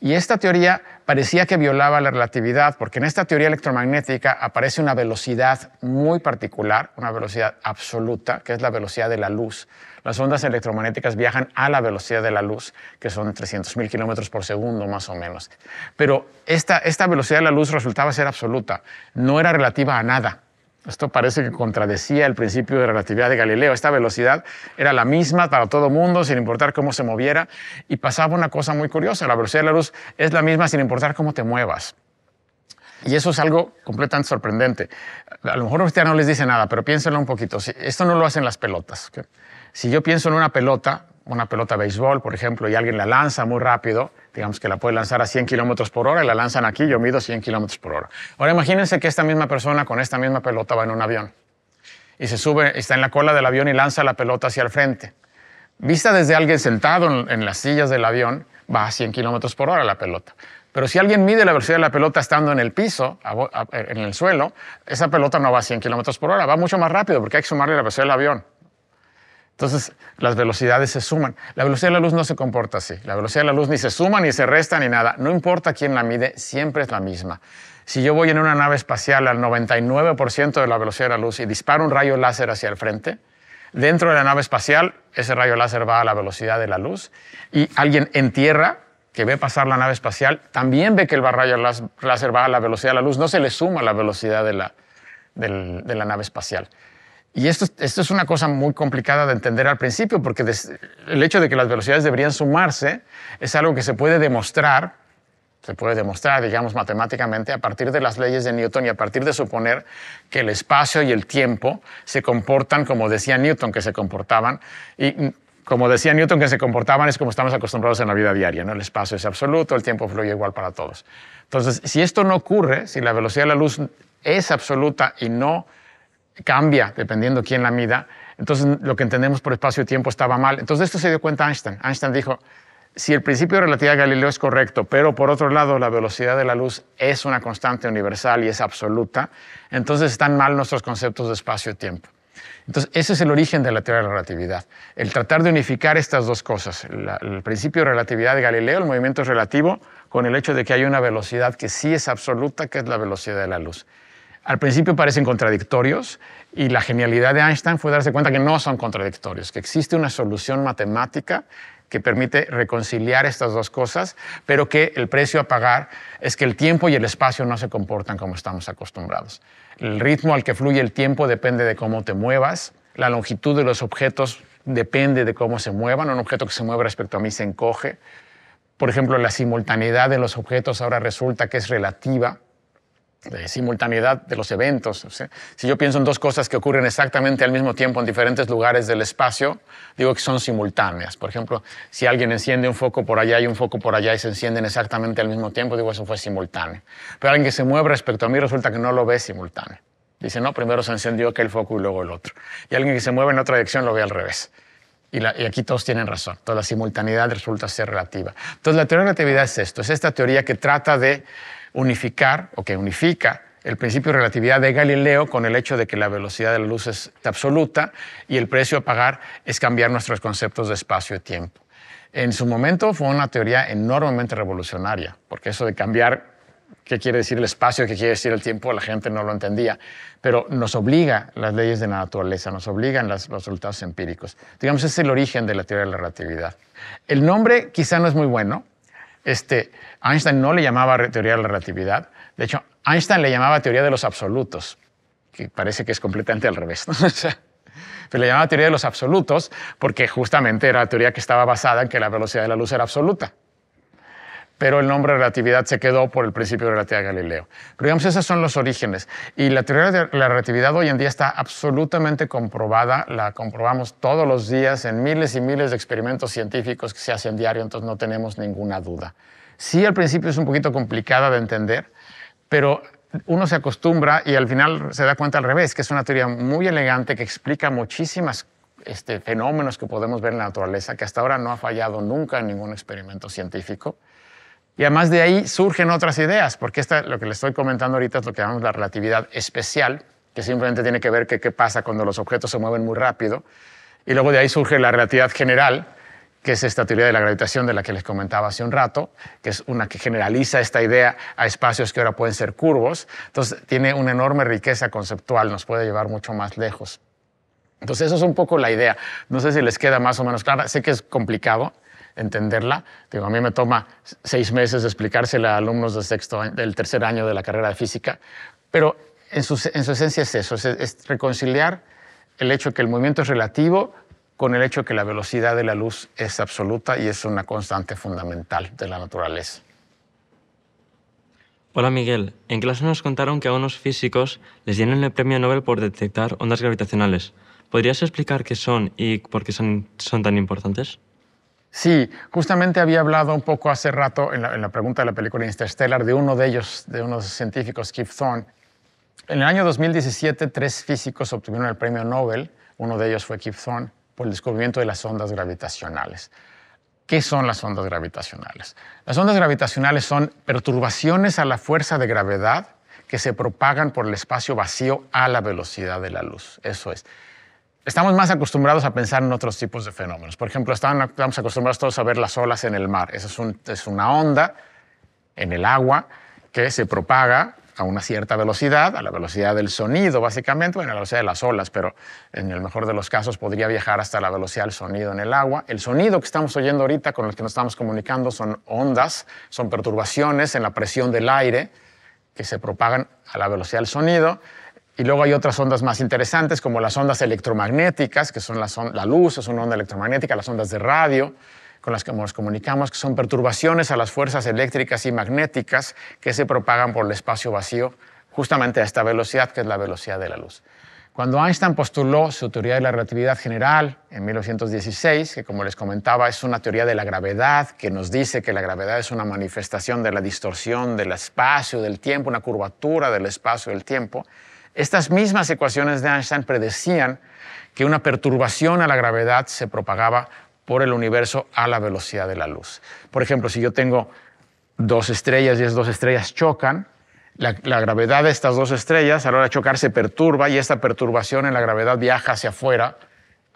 Y esta teoría parecía que violaba la relatividad, porque en esta teoría electromagnética aparece una velocidad muy particular, una velocidad absoluta, que es la velocidad de la luz. Las ondas electromagnéticas viajan a la velocidad de la luz, que son 300.000 kilómetros por segundo más o menos. Pero esta, esta velocidad de la luz resultaba ser absoluta, no era relativa a nada. Esto parece que contradecía el principio de relatividad de Galileo. Esta velocidad era la misma para todo mundo, sin importar cómo se moviera. Y pasaba una cosa muy curiosa. La velocidad de la luz es la misma sin importar cómo te muevas. Y eso es algo completamente sorprendente. A lo mejor no les dice nada, pero piénsenlo un poquito. Esto no lo hacen las pelotas. Si yo pienso en una pelota, una pelota de béisbol, por ejemplo, y alguien la lanza muy rápido, digamos que la puede lanzar a 100 kilómetros por hora y la lanzan aquí, yo mido 100 kilómetros por hora. Ahora imagínense que esta misma persona con esta misma pelota va en un avión y se sube, está en la cola del avión y lanza la pelota hacia el frente. Vista desde alguien sentado en, las sillas del avión, va a 100 kilómetros por hora la pelota. Pero si alguien mide la velocidad de la pelota estando en el piso, en el suelo, esa pelota no va a 100 kilómetros por hora, va mucho más rápido porque hay que sumarle la velocidad del avión. Entonces, las velocidades se suman. La velocidad de la luz no se comporta así. La velocidad de la luz ni se suma, ni se resta, ni nada. No importa quién la mide, siempre es la misma. Si yo voy en una nave espacial al 99% de la velocidad de la luz y disparo un rayo láser hacia el frente, dentro de la nave espacial ese rayo láser va a la velocidad de la luz y alguien en tierra que ve pasar la nave espacial también ve que el rayo láser va a la velocidad de la luz, no se le suma la velocidad de la, de la nave espacial. Y esto, es una cosa muy complicada de entender al principio, porque el hecho de que las velocidades deberían sumarse es algo que se puede demostrar, se puede demostrar, digamos, matemáticamente, a partir de las leyes de Newton y a partir de suponer que el espacio y el tiempo se comportan como decía Newton que se comportaban. Y como decía Newton que se comportaban es como estamos acostumbrados en la vida diaria, ¿no? El espacio es absoluto, el tiempo fluye igual para todos. Entonces, si esto no ocurre, si la velocidad de la luz es absoluta y no cambia dependiendo quién la mida. Entonces, lo que entendemos por espacio y tiempo estaba mal. Entonces, de esto se dio cuenta Einstein. Einstein dijo, si el principio de relatividad de Galileo es correcto, pero por otro lado la velocidad de la luz es una constante universal y es absoluta, entonces están mal nuestros conceptos de espacio y tiempo. Entonces, ese es el origen de la teoría de la relatividad, el tratar de unificar estas dos cosas, el principio de relatividad de Galileo, el movimiento relativo, con el hecho de que hay una velocidad que sí es absoluta, que es la velocidad de la luz al principio parecen contradictorios y la genialidad de Einstein fue darse cuenta que no son contradictorios, que existe una solución matemática que permite reconciliar estas dos cosas, pero que el precio a pagar es que el tiempo y el espacio no se comportan como estamos acostumbrados. El ritmo al que fluye el tiempo depende de cómo te muevas, la longitud de los objetos depende de cómo se muevan, un objeto que se mueve respecto a mí se encoge. Por ejemplo, la simultaneidad de los objetos ahora resulta que es relativa de simultaneidad de los eventos. si yo pienso en dos cosas que ocurren exactamente al mismo tiempo en diferentes lugares del espacio, digo que son simultáneas. Por ejemplo, si alguien enciende un foco por allá y un foco por allá y se encienden exactamente al mismo tiempo, digo eso fue simultáneo. Pero alguien que se mueve respecto a mí resulta que no lo ve simultáneo. Dice, no, primero se encendió aquel foco y luego el otro. Y alguien que se mueve en otra dirección lo ve al revés. Y, aquí todos tienen razón. Toda la simultaneidad resulta ser relativa. Entonces, la teoría de relatividad es esto: es esta teoría que trata de unificar o que unifica el principio de relatividad de Galileo con el hecho de que la velocidad de la luz es absoluta y el precio a pagar es cambiar nuestros conceptos de espacio y tiempo. En su momento fue una teoría enormemente revolucionaria, porque eso de cambiar qué quiere decir el espacio, qué quiere decir el tiempo, la gente no lo entendía, pero nos obliga las leyes de la naturaleza, nos obligan los resultados empíricos. Digamos, es el origen de la teoría de la relatividad. El nombre quizá no es muy bueno, este, Einstein no le llamaba teoría de la relatividad. De hecho, Einstein le llamaba teoría de los absolutos, que parece que es completamente al revés. Pero le llamaba teoría de los absolutos porque justamente era la teoría que estaba basada en que la velocidad de la luz era absoluta pero el nombre de relatividad se quedó por el principio de relatividad de Galileo. Pero digamos, esos son los orígenes. Y la teoría de la relatividad hoy en día está absolutamente comprobada, la comprobamos todos los días en miles y miles de experimentos científicos que se hacen diario, entonces no tenemos ninguna duda. Sí, al principio es un poquito complicada de entender, pero uno se acostumbra y al final se da cuenta al revés, que es una teoría muy elegante que explica muchísimas este, fenómenos que podemos ver en la naturaleza, que hasta ahora no ha fallado nunca en ningún experimento científico. Y además de ahí surgen otras ideas, porque lo que les estoy comentando ahorita es lo que llamamos la relatividad especial, que simplemente tiene que ver qué pasa cuando los objetos se mueven muy rápido. Y luego de ahí surge la relatividad general, que es esta teoría de la gravitación de la que les comentaba hace un rato, que es una que generaliza esta idea a espacios que ahora pueden ser curvos. Entonces, tiene una enorme riqueza conceptual, nos puede llevar mucho más lejos. Entonces, eso es un poco la idea. No sé si les queda más o menos clara. Sé que es complicado, entenderla. Digo, a mí me toma seis meses explicársela a alumnos del, sexto, del tercer año de la carrera de física, pero en su, esencia es eso, es, reconciliar el hecho que el movimiento es relativo con el hecho que la velocidad de la luz es absoluta y es una constante fundamental de la naturaleza. Hola Miguel, en clase nos contaron que a unos físicos les dieron el premio Nobel por detectar ondas gravitacionales. ¿Podrías explicar qué son y por qué son tan importantes? Sí, justamente había hablado un poco hace rato en la, pregunta de la película Interstellar de uno de ellos, de unos científicos, Keith Thorne. En el año 2017, tres físicos obtuvieron el premio Nobel. Uno de ellos fue Keith Thorne por el descubrimiento de las ondas gravitacionales. ¿Qué son las ondas gravitacionales? Las ondas gravitacionales son perturbaciones a la fuerza de gravedad que se propagan por el espacio vacío a la velocidad de la luz. Eso es estamos más acostumbrados a pensar en otros tipos de fenómenos. Por ejemplo, estamos acostumbrados todos a ver las olas en el mar. Esa es, una onda en el agua que se propaga a una cierta velocidad, a la velocidad del sonido, básicamente, bueno, a la velocidad de las olas, pero en el mejor de los casos podría viajar hasta la velocidad del sonido en el agua. El sonido que estamos oyendo ahorita, con el que nos estamos comunicando, son ondas, son perturbaciones en la presión del aire que se propagan a la velocidad del sonido. Y luego hay otras ondas más interesantes, como las ondas electromagnéticas, que son la luz, es una onda electromagnética, las ondas de radio, con las que nos comunicamos, que son perturbaciones a las fuerzas eléctricas y magnéticas que se propagan por el espacio vacío, justamente a esta velocidad, que es la velocidad de la luz. Cuando Einstein postuló su teoría de la relatividad general en 1916, que como les comentaba es una teoría de la gravedad, que nos dice que la gravedad es una manifestación de la distorsión del espacio, del tiempo, una curvatura del espacio, del tiempo, estas mismas ecuaciones de Einstein predecían que una perturbación a la gravedad se propagaba por el universo a la velocidad de la luz. Por ejemplo, si yo tengo dos estrellas y esas dos estrellas chocan, la, gravedad de estas dos estrellas a la hora de chocar se perturba y esta perturbación en la gravedad viaja hacia afuera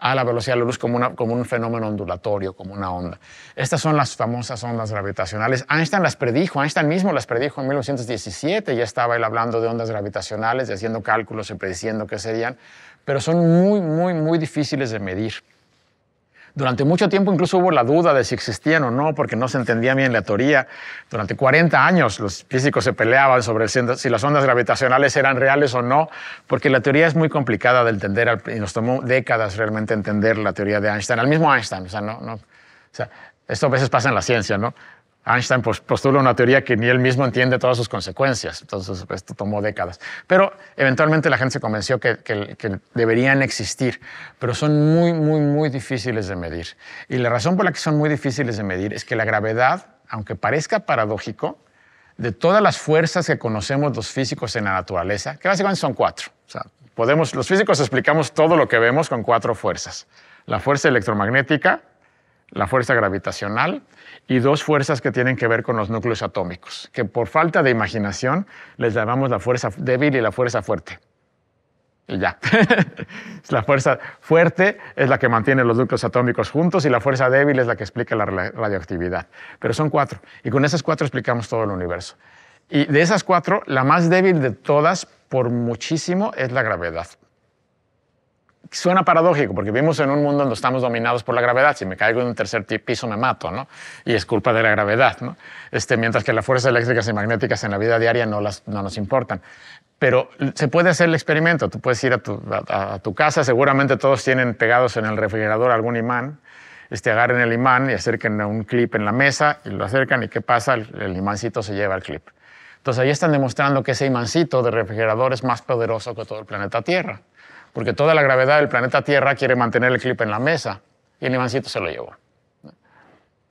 a la velocidad de la luz como, un fenómeno ondulatorio, como una onda. Estas son las famosas ondas gravitacionales. Einstein las predijo, Einstein mismo las predijo en 1917, ya estaba él hablando de ondas gravitacionales haciendo cálculos y prediciendo qué serían, pero son muy, muy, muy difíciles de medir. Durante mucho tiempo incluso hubo la duda de si existían o no, porque no se entendía bien la teoría. Durante 40 años los físicos se peleaban sobre si las ondas gravitacionales eran reales o no, porque la teoría es muy complicada de entender y nos tomó décadas realmente entender la teoría de Einstein, al mismo Einstein. O sea, sea, esto a veces pasa en la ciencia, ¿no? Einstein pues, postula una teoría que ni él mismo entiende todas sus consecuencias, entonces esto tomó décadas. Pero eventualmente la gente se convenció que, deberían existir, pero son muy, muy, muy difíciles de medir. Y la razón por la que son muy difíciles de medir es que la gravedad, aunque parezca paradójico, de todas las fuerzas que conocemos los físicos en la naturaleza, que básicamente son cuatro. podemos, los físicos explicamos todo lo que vemos con cuatro fuerzas. La fuerza electromagnética, la fuerza gravitacional, y dos fuerzas que tienen que ver con los núcleos atómicos, que por falta de imaginación les llamamos la fuerza débil y la fuerza fuerte. Y ya. la fuerza fuerte es la que mantiene los núcleos atómicos juntos y la fuerza débil es la que explica la radioactividad. Pero son cuatro. Y con esas cuatro explicamos todo el universo. Y de esas cuatro, la más débil de todas, por muchísimo, es la gravedad suena paradójico, porque vivimos en un mundo donde estamos dominados por la gravedad. Si me caigo en un tercer piso, me mato, ¿no? Y es culpa de la gravedad, ¿no? Este, mientras que las fuerzas eléctricas y magnéticas en la vida diaria no, las, no nos importan. Pero se puede hacer el experimento. Tú puedes ir a tu, casa, seguramente todos tienen pegados en el refrigerador algún imán. Este, agarren el imán y acerquen un clip en la mesa y lo acercan y ¿qué pasa? El, el imancito se lleva el clip. Entonces ahí están demostrando que ese imancito de refrigerador es más poderoso que todo el planeta Tierra porque toda la gravedad del planeta Tierra quiere mantener el clip en la mesa y el imancito se lo llevó.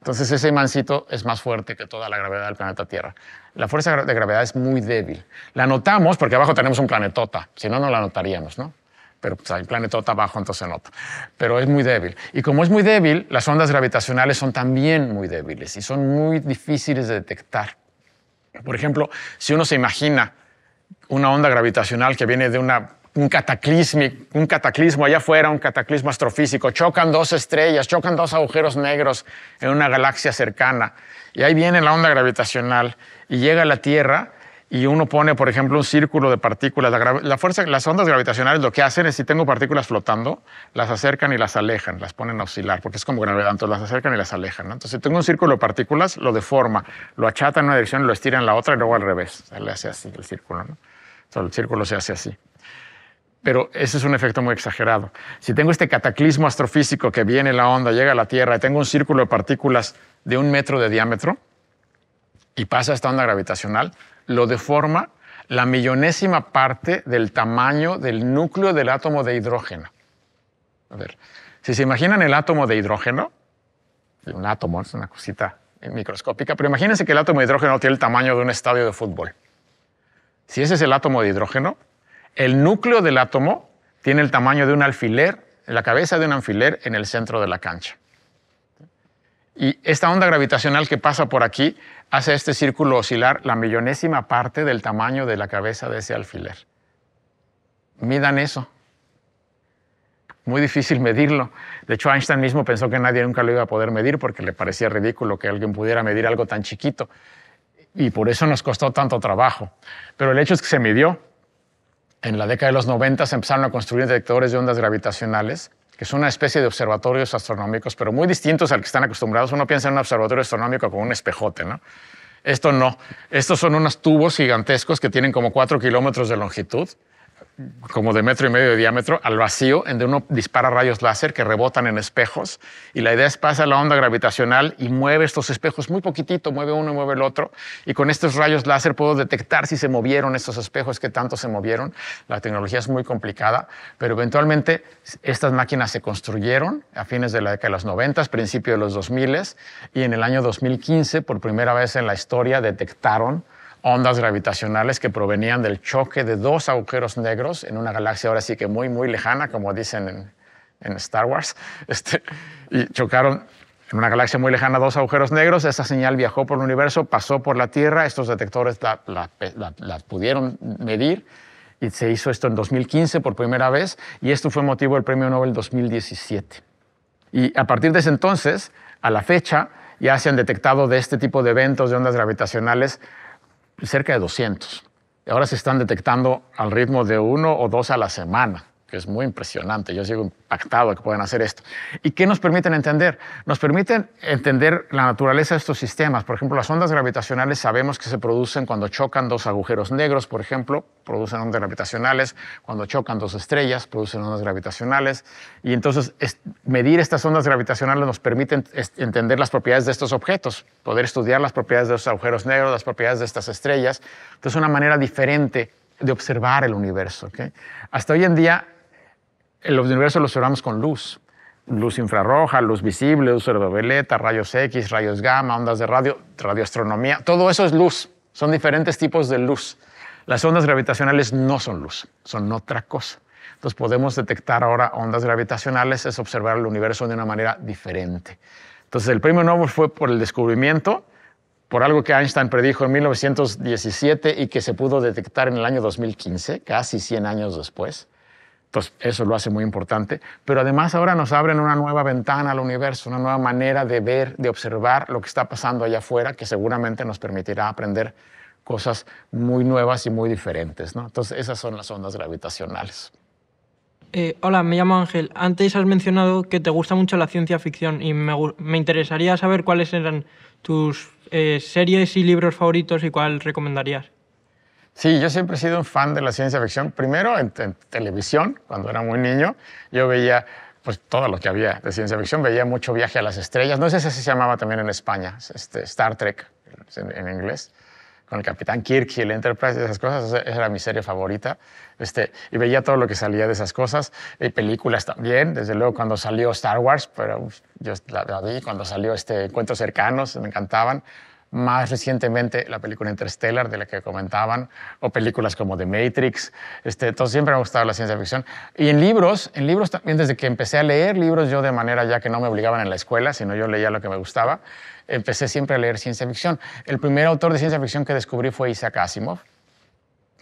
Entonces ese imancito es más fuerte que toda la gravedad del planeta Tierra. La fuerza de gravedad es muy débil. La notamos porque abajo tenemos un planetota, si no, no la notaríamos, ¿no? Pero el pues, hay planetota abajo, entonces se nota. Pero es muy débil. Y como es muy débil, las ondas gravitacionales son también muy débiles y son muy difíciles de detectar. Por ejemplo, si uno se imagina una onda gravitacional que viene de una un cataclismo, un cataclismo allá afuera, un cataclismo astrofísico. Chocan dos estrellas, chocan dos agujeros negros en una galaxia cercana. Y ahí viene la onda gravitacional y llega a la Tierra y uno pone, por ejemplo, un círculo de partículas. La, fuerza, las ondas gravitacionales lo que hacen es, si tengo partículas flotando, las acercan y las alejan, las ponen a oscilar, porque es como gravedad, entonces las acercan y las alejan. Entonces, si tengo un círculo de partículas, lo deforma, lo achata en una dirección, lo estira en la otra y luego al revés. se le hace así el círculo. ¿no? el círculo se hace así pero ese es un efecto muy exagerado. Si tengo este cataclismo astrofísico que viene la onda, llega a la Tierra y tengo un círculo de partículas de un metro de diámetro y pasa esta onda gravitacional, lo deforma la millonésima parte del tamaño del núcleo del átomo de hidrógeno. A ver, si se imaginan el átomo de hidrógeno, un átomo es una cosita microscópica, pero imagínense que el átomo de hidrógeno tiene el tamaño de un estadio de fútbol. Si ese es el átomo de hidrógeno, el núcleo del átomo tiene el tamaño de un alfiler, la cabeza de un alfiler en el centro de la cancha. Y esta onda gravitacional que pasa por aquí hace este círculo oscilar la millonésima parte del tamaño de la cabeza de ese alfiler. Midan eso. Muy difícil medirlo. De hecho, Einstein mismo pensó que nadie nunca lo iba a poder medir porque le parecía ridículo que alguien pudiera medir algo tan chiquito. Y por eso nos costó tanto trabajo. Pero el hecho es que se midió en la década de los 90 se empezaron a construir detectores de ondas gravitacionales, que son una especie de observatorios astronómicos, pero muy distintos al que están acostumbrados. Uno piensa en un observatorio astronómico como un espejote, ¿no? Esto no. Estos son unos tubos gigantescos que tienen como cuatro kilómetros de longitud como de metro y medio de diámetro al vacío, en donde uno dispara rayos láser que rebotan en espejos. Y la idea es pasar la onda gravitacional y mueve estos espejos muy poquitito, mueve uno y mueve el otro. Y con estos rayos láser puedo detectar si se movieron estos espejos, qué tanto se movieron. La tecnología es muy complicada, pero eventualmente estas máquinas se construyeron a fines de la década de los 90, principio de los 2000 y en el año 2015, por primera vez en la historia, detectaron ondas gravitacionales que provenían del choque de dos agujeros negros en una galaxia ahora sí que muy, muy lejana, como dicen en, Star Wars, este, y chocaron en una galaxia muy lejana dos agujeros negros. Esa señal viajó por el universo, pasó por la Tierra, estos detectores la, pudieron medir y se hizo esto en 2015 por primera vez y esto fue motivo del Premio Nobel 2017. Y a partir de ese entonces, a la fecha, ya se han detectado de este tipo de eventos de ondas gravitacionales cerca de 200. Ahora se están detectando al ritmo de uno o dos a la semana que es muy impresionante. Yo sigo impactado de que puedan hacer esto. ¿Y qué nos permiten entender? Nos permiten entender la naturaleza de estos sistemas. Por ejemplo, las ondas gravitacionales sabemos que se producen cuando chocan dos agujeros negros, por ejemplo, producen ondas gravitacionales, cuando chocan dos estrellas, producen ondas gravitacionales. Y entonces medir estas ondas gravitacionales nos permite entender las propiedades de estos objetos, poder estudiar las propiedades de los agujeros negros, las propiedades de estas estrellas. Entonces, una manera diferente de observar el universo. Hasta hoy en día el universo lo observamos con luz. Luz infrarroja, luz visible, luz ultravioleta, rayos X, rayos gamma, ondas de radio, radioastronomía. Todo eso es luz. Son diferentes tipos de luz. Las ondas gravitacionales no son luz, son otra cosa. Entonces podemos detectar ahora ondas gravitacionales, es observar el universo de una manera diferente. Entonces el premio Nobel fue por el descubrimiento, por algo que Einstein predijo en 1917 y que se pudo detectar en el año 2015, casi 100 años después. Entonces, pues eso lo hace muy importante. Pero además ahora nos abren una nueva ventana al universo, una nueva manera de ver, de observar lo que está pasando allá afuera, que seguramente nos permitirá aprender cosas muy nuevas y muy diferentes. Entonces, esas son las ondas gravitacionales. Eh, hola, me llamo Ángel. Antes has mencionado que te gusta mucho la ciencia ficción y me, interesaría saber cuáles eran tus eh, series y libros favoritos y cuál recomendarías. Sí, yo siempre he sido un fan de la ciencia ficción. Primero en, televisión, cuando era muy niño, yo veía pues todo lo que había de ciencia ficción. Veía mucho Viaje a las Estrellas. No sé si se llamaba también en España, este, Star Trek en, inglés, con el Capitán Kirk y el Enterprise y esas cosas. Esa era mi serie favorita. Este, y veía todo lo que salía de esas cosas. Y películas también. Desde luego cuando salió Star Wars, pero pues, yo la, la, vi. Cuando salió este Encuentros Cercanos, me encantaban. Más recientemente, la película Interstellar, de la que comentaban, o películas como The Matrix. Este, entonces, siempre me ha gustado la ciencia ficción. Y en libros, en libros también, desde que empecé a leer libros, yo de manera ya que no me obligaban en la escuela, sino yo leía lo que me gustaba, empecé siempre a leer ciencia ficción. El primer autor de ciencia ficción que descubrí fue Isaac Asimov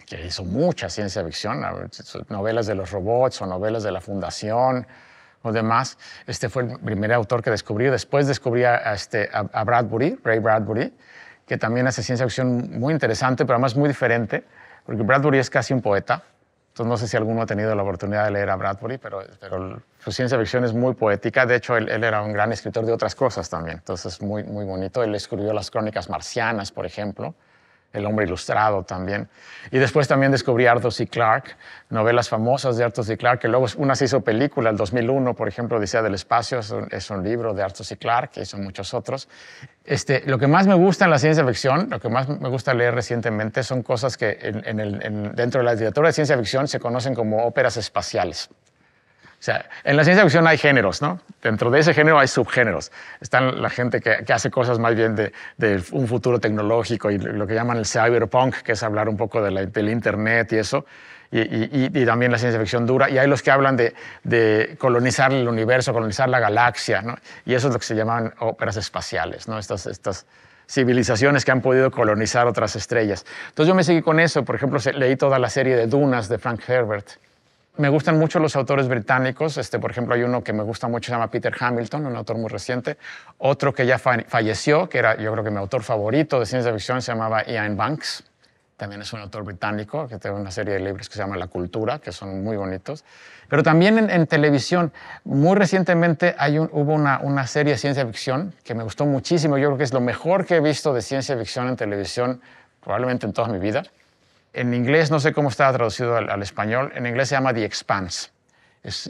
que hizo mucha ciencia ficción, novelas de los robots o novelas de la fundación, o demás. Este fue el primer autor que descubrí. Después descubrí a, este, a Bradbury, Ray Bradbury, que también hace ciencia ficción muy interesante, pero además muy diferente, porque Bradbury es casi un poeta. Entonces, no sé si alguno ha tenido la oportunidad de leer a Bradbury, pero, su ciencia ficción es muy poética. De hecho, él, era un gran escritor de otras cosas también. Entonces, muy, muy bonito. Él escribió las crónicas marcianas, por ejemplo el hombre ilustrado también. Y después también descubrí Arthur C. Clarke, novelas famosas de Arthur C. Clarke, que luego una se hizo película, el 2001, por ejemplo, Odisea del Espacio, es un, libro de Arthur C. Clarke, y son muchos otros. Este, lo que más me gusta en la ciencia ficción, lo que más me gusta leer recientemente, son cosas que dentro de la literatura de ciencia ficción se conocen como óperas espaciales. O sea, en la ciencia ficción hay géneros, ¿no? Dentro de ese género hay subgéneros. Están la gente que, hace cosas más bien de, un futuro tecnológico y lo que llaman el cyberpunk, que es hablar un poco de la, del Internet y eso. Y, también la ciencia ficción dura. Y hay los que hablan de, colonizar el universo, colonizar la galaxia, ¿no? Y eso es lo que se llaman óperas espaciales, ¿no? Estas, estas civilizaciones que han podido colonizar otras estrellas. Entonces yo me seguí con eso. Por ejemplo, leí toda la serie de Dunas de Frank Herbert me gustan mucho los autores británicos. Este, por ejemplo, hay uno que me gusta mucho, se llama Peter Hamilton, un autor muy reciente. Otro que ya falleció, que era yo creo que mi autor favorito de ciencia ficción, se llamaba Ian Banks. También es un autor británico que tiene una serie de libros que se llama La Cultura, que son muy bonitos. Pero también en, televisión, muy recientemente hay hubo una serie de ciencia ficción que me gustó muchísimo. Yo creo que es lo mejor que he visto de ciencia ficción en televisión probablemente en toda mi vida en inglés, no sé cómo está traducido al, español, en inglés se llama The Expanse.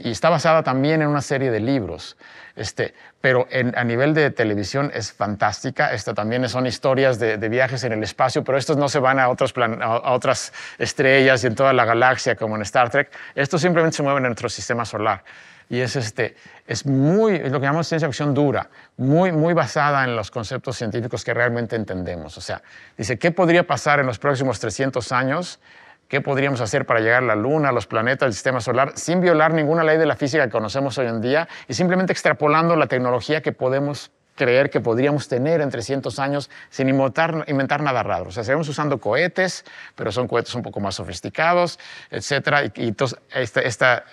y está basada también en una serie de libros, este, pero a nivel de televisión es fantástica. Esto también son historias de, viajes en el espacio, pero estos no se van a, a, otras estrellas y en toda la galaxia como en Star Trek. Estos simplemente se mueven en nuestro sistema solar y es, este, es muy, lo que llamamos ciencia acción dura, muy, muy basada en los conceptos científicos que realmente entendemos. O sea, dice, ¿qué podría pasar en los próximos 300 años? ¿Qué podríamos hacer para llegar a la Luna, a los planetas, al sistema solar, sin violar ninguna ley de la física que conocemos hoy en día y simplemente extrapolando la tecnología que podemos creer que podríamos tener en 300 años sin inventar, nada raro. O sea, seguimos usando cohetes, pero son cohetes un poco más sofisticados, etc. Y, y este, esta,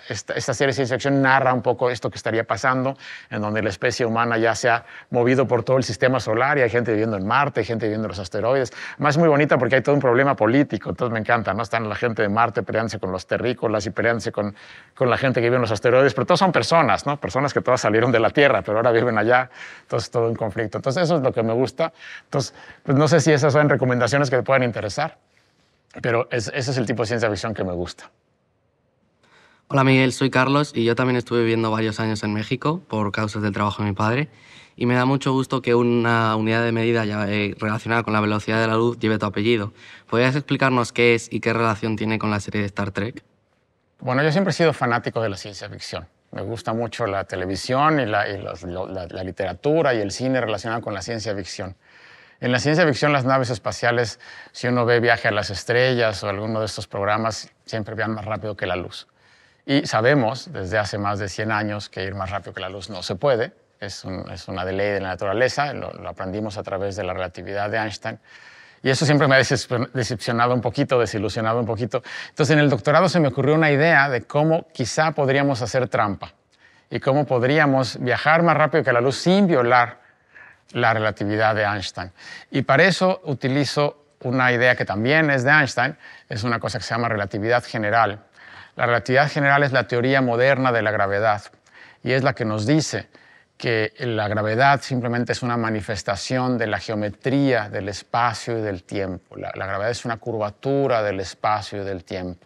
serie de ciencia ficción narra un poco esto que estaría pasando, en donde la especie humana ya se ha movido por todo el sistema solar y hay gente viviendo en Marte, hay gente viviendo en los asteroides. Más muy bonita porque hay todo un problema político, entonces me encanta, ¿no? Están la gente de Marte peleándose con los terrícolas y peleándose con, con la gente que vive en los asteroides, pero todos son personas, ¿no? Personas que todas salieron de la Tierra, pero ahora viven allá. Entonces, todo en conflicto. Entonces eso es lo que me gusta. Entonces, pues, no sé si esas son recomendaciones que te puedan interesar, pero ese es el tipo de ciencia ficción que me gusta. Hola Miguel, soy Carlos y yo también estuve viviendo varios años en México por causas del trabajo de mi padre y me da mucho gusto que una unidad de medida eh, relacionada con la velocidad de la luz lleve tu apellido. ¿Podrías explicarnos qué es y qué relación tiene con la serie de Star Trek? Bueno, yo siempre he sido fanático de la ciencia ficción. Me gusta mucho la televisión y, la, literatura y el cine relacionado con la ciencia ficción. En la ciencia ficción, las naves espaciales, si uno ve Viaje a las Estrellas o alguno de estos programas, siempre vean más rápido que la luz. Y sabemos desde hace más de 100 años que ir más rápido que la luz no se puede. Es, es una ley de la naturaleza, lo aprendimos a través de la relatividad de Einstein. Y eso siempre me ha decepcionado un poquito, desilusionado un poquito. Entonces en el doctorado se me ocurrió una idea de cómo quizá podríamos hacer trampa y cómo podríamos viajar más rápido que la luz sin violar la relatividad de Einstein. Y para eso utilizo una idea que también es de Einstein, es una cosa que se llama relatividad general. La relatividad general es la teoría moderna de la gravedad y es la que nos dice que la gravedad simplemente es una manifestación de la geometría del espacio y del tiempo. La, gravedad es una curvatura del espacio y del tiempo.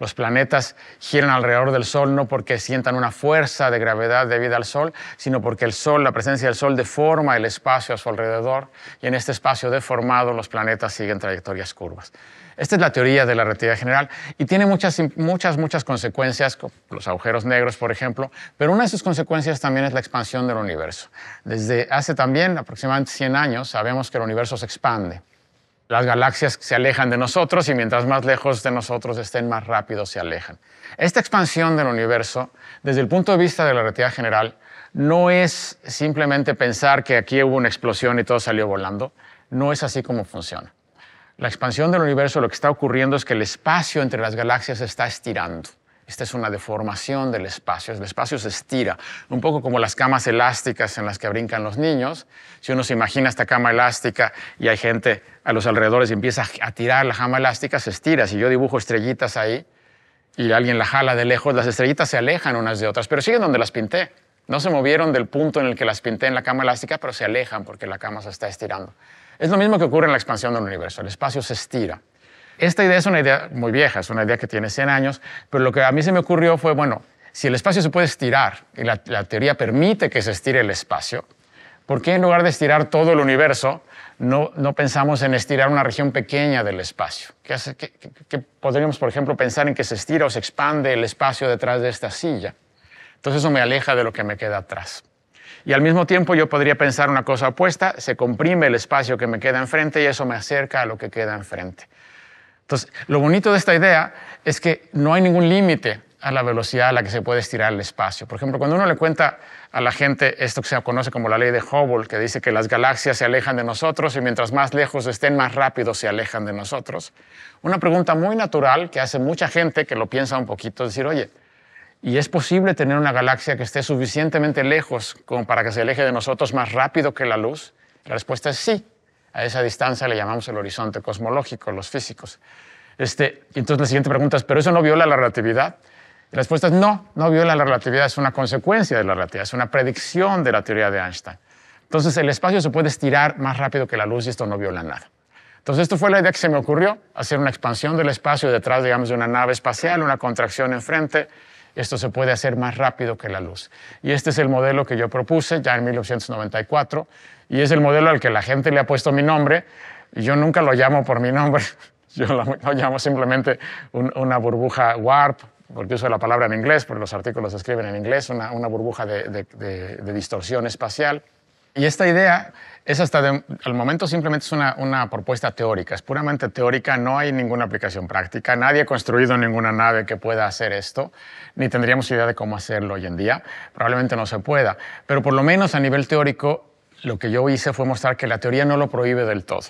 Los planetas giran alrededor del Sol no porque sientan una fuerza de gravedad debida al Sol, sino porque el Sol, la presencia del Sol deforma el espacio a su alrededor y en este espacio deformado los planetas siguen trayectorias curvas. Esta es la teoría de la relatividad general y tiene muchas, muchas, muchas consecuencias, los agujeros negros, por ejemplo, pero una de sus consecuencias también es la expansión del universo. Desde hace también aproximadamente 100 años sabemos que el universo se expande. Las galaxias se alejan de nosotros y mientras más lejos de nosotros estén, más rápido se alejan. Esta expansión del universo, desde el punto de vista de la relatividad general, no es simplemente pensar que aquí hubo una explosión y todo salió volando. No es así como funciona la expansión del universo lo que está ocurriendo es que el espacio entre las galaxias se está estirando. Esta es una deformación del espacio. El espacio se estira, un poco como las camas elásticas en las que brincan los niños. Si uno se imagina esta cama elástica y hay gente a los alrededores y empieza a tirar la cama elástica, se estira. Si yo dibujo estrellitas ahí y alguien la jala de lejos, las estrellitas se alejan unas de otras, pero siguen donde las pinté. No se movieron del punto en el que las pinté en la cama elástica, pero se alejan porque la cama se está estirando. Es lo mismo que ocurre en la expansión del universo, el espacio se estira. Esta idea es una idea muy vieja, es una idea que tiene 100 años, pero lo que a mí se me ocurrió fue, bueno, si el espacio se puede estirar y la, teoría permite que se estire el espacio, ¿por qué en lugar de estirar todo el universo, no, pensamos en estirar una región pequeña del espacio? ¿Qué, podríamos, por ejemplo, pensar en que se estira o se expande el espacio detrás de esta silla? Entonces eso me aleja de lo que me queda atrás. Y al mismo tiempo yo podría pensar una cosa opuesta, se comprime el espacio que me queda enfrente y eso me acerca a lo que queda enfrente. Entonces, lo bonito de esta idea es que no hay ningún límite a la velocidad a la que se puede estirar el espacio. Por ejemplo, cuando uno le cuenta a la gente esto que se conoce como la ley de Hubble, que dice que las galaxias se alejan de nosotros y mientras más lejos estén, más rápido se alejan de nosotros, una pregunta muy natural que hace mucha gente que lo piensa un poquito es decir, oye, y es posible tener una galaxia que esté suficientemente lejos como para que se aleje de nosotros más rápido que la luz. La respuesta es sí. A esa distancia le llamamos el horizonte cosmológico, los físicos. Este, entonces la siguiente pregunta es, ¿pero eso no viola la relatividad? la respuesta es no, no viola la relatividad, es una consecuencia de la relatividad, es una predicción de la teoría de Einstein. Entonces el espacio se puede estirar más rápido que la luz y esto no viola nada. Entonces, esto fue la idea que se me ocurrió, hacer una expansión del espacio detrás, digamos, de una nave espacial, una contracción enfrente, esto se puede hacer más rápido que la luz. Y este es el modelo que yo propuse ya en 1994 y es el modelo al que la gente le ha puesto mi nombre. yo nunca lo llamo por mi nombre, yo lo, llamo simplemente una burbuja warp, porque uso la palabra en inglés, porque los artículos se escriben en inglés, una, burbuja de distorsión espacial. Y esta idea es hasta el momento simplemente es una, propuesta teórica, es puramente teórica, no hay ninguna aplicación práctica, nadie ha construido ninguna nave que pueda hacer esto, ni tendríamos idea de cómo hacerlo hoy en día, probablemente no se pueda, pero por lo menos a nivel teórico lo que yo hice fue mostrar que la teoría no lo prohíbe del todo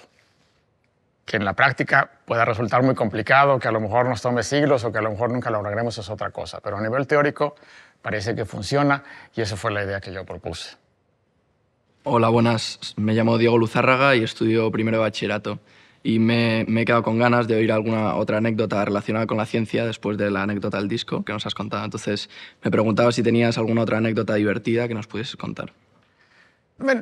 que en la práctica pueda resultar muy complicado, que a lo mejor nos tome siglos o que a lo mejor nunca lo lograremos es otra cosa, pero a nivel teórico parece que funciona y esa fue la idea que yo propuse. Hola, buenas. Me llamo Diego Luzárraga y estudio primero bachillerato. Y me, he quedado con ganas de oír alguna otra anécdota relacionada con la ciencia después de la anécdota del disco que nos has contado. Entonces, me preguntaba si tenías alguna otra anécdota divertida que nos pudieses contar.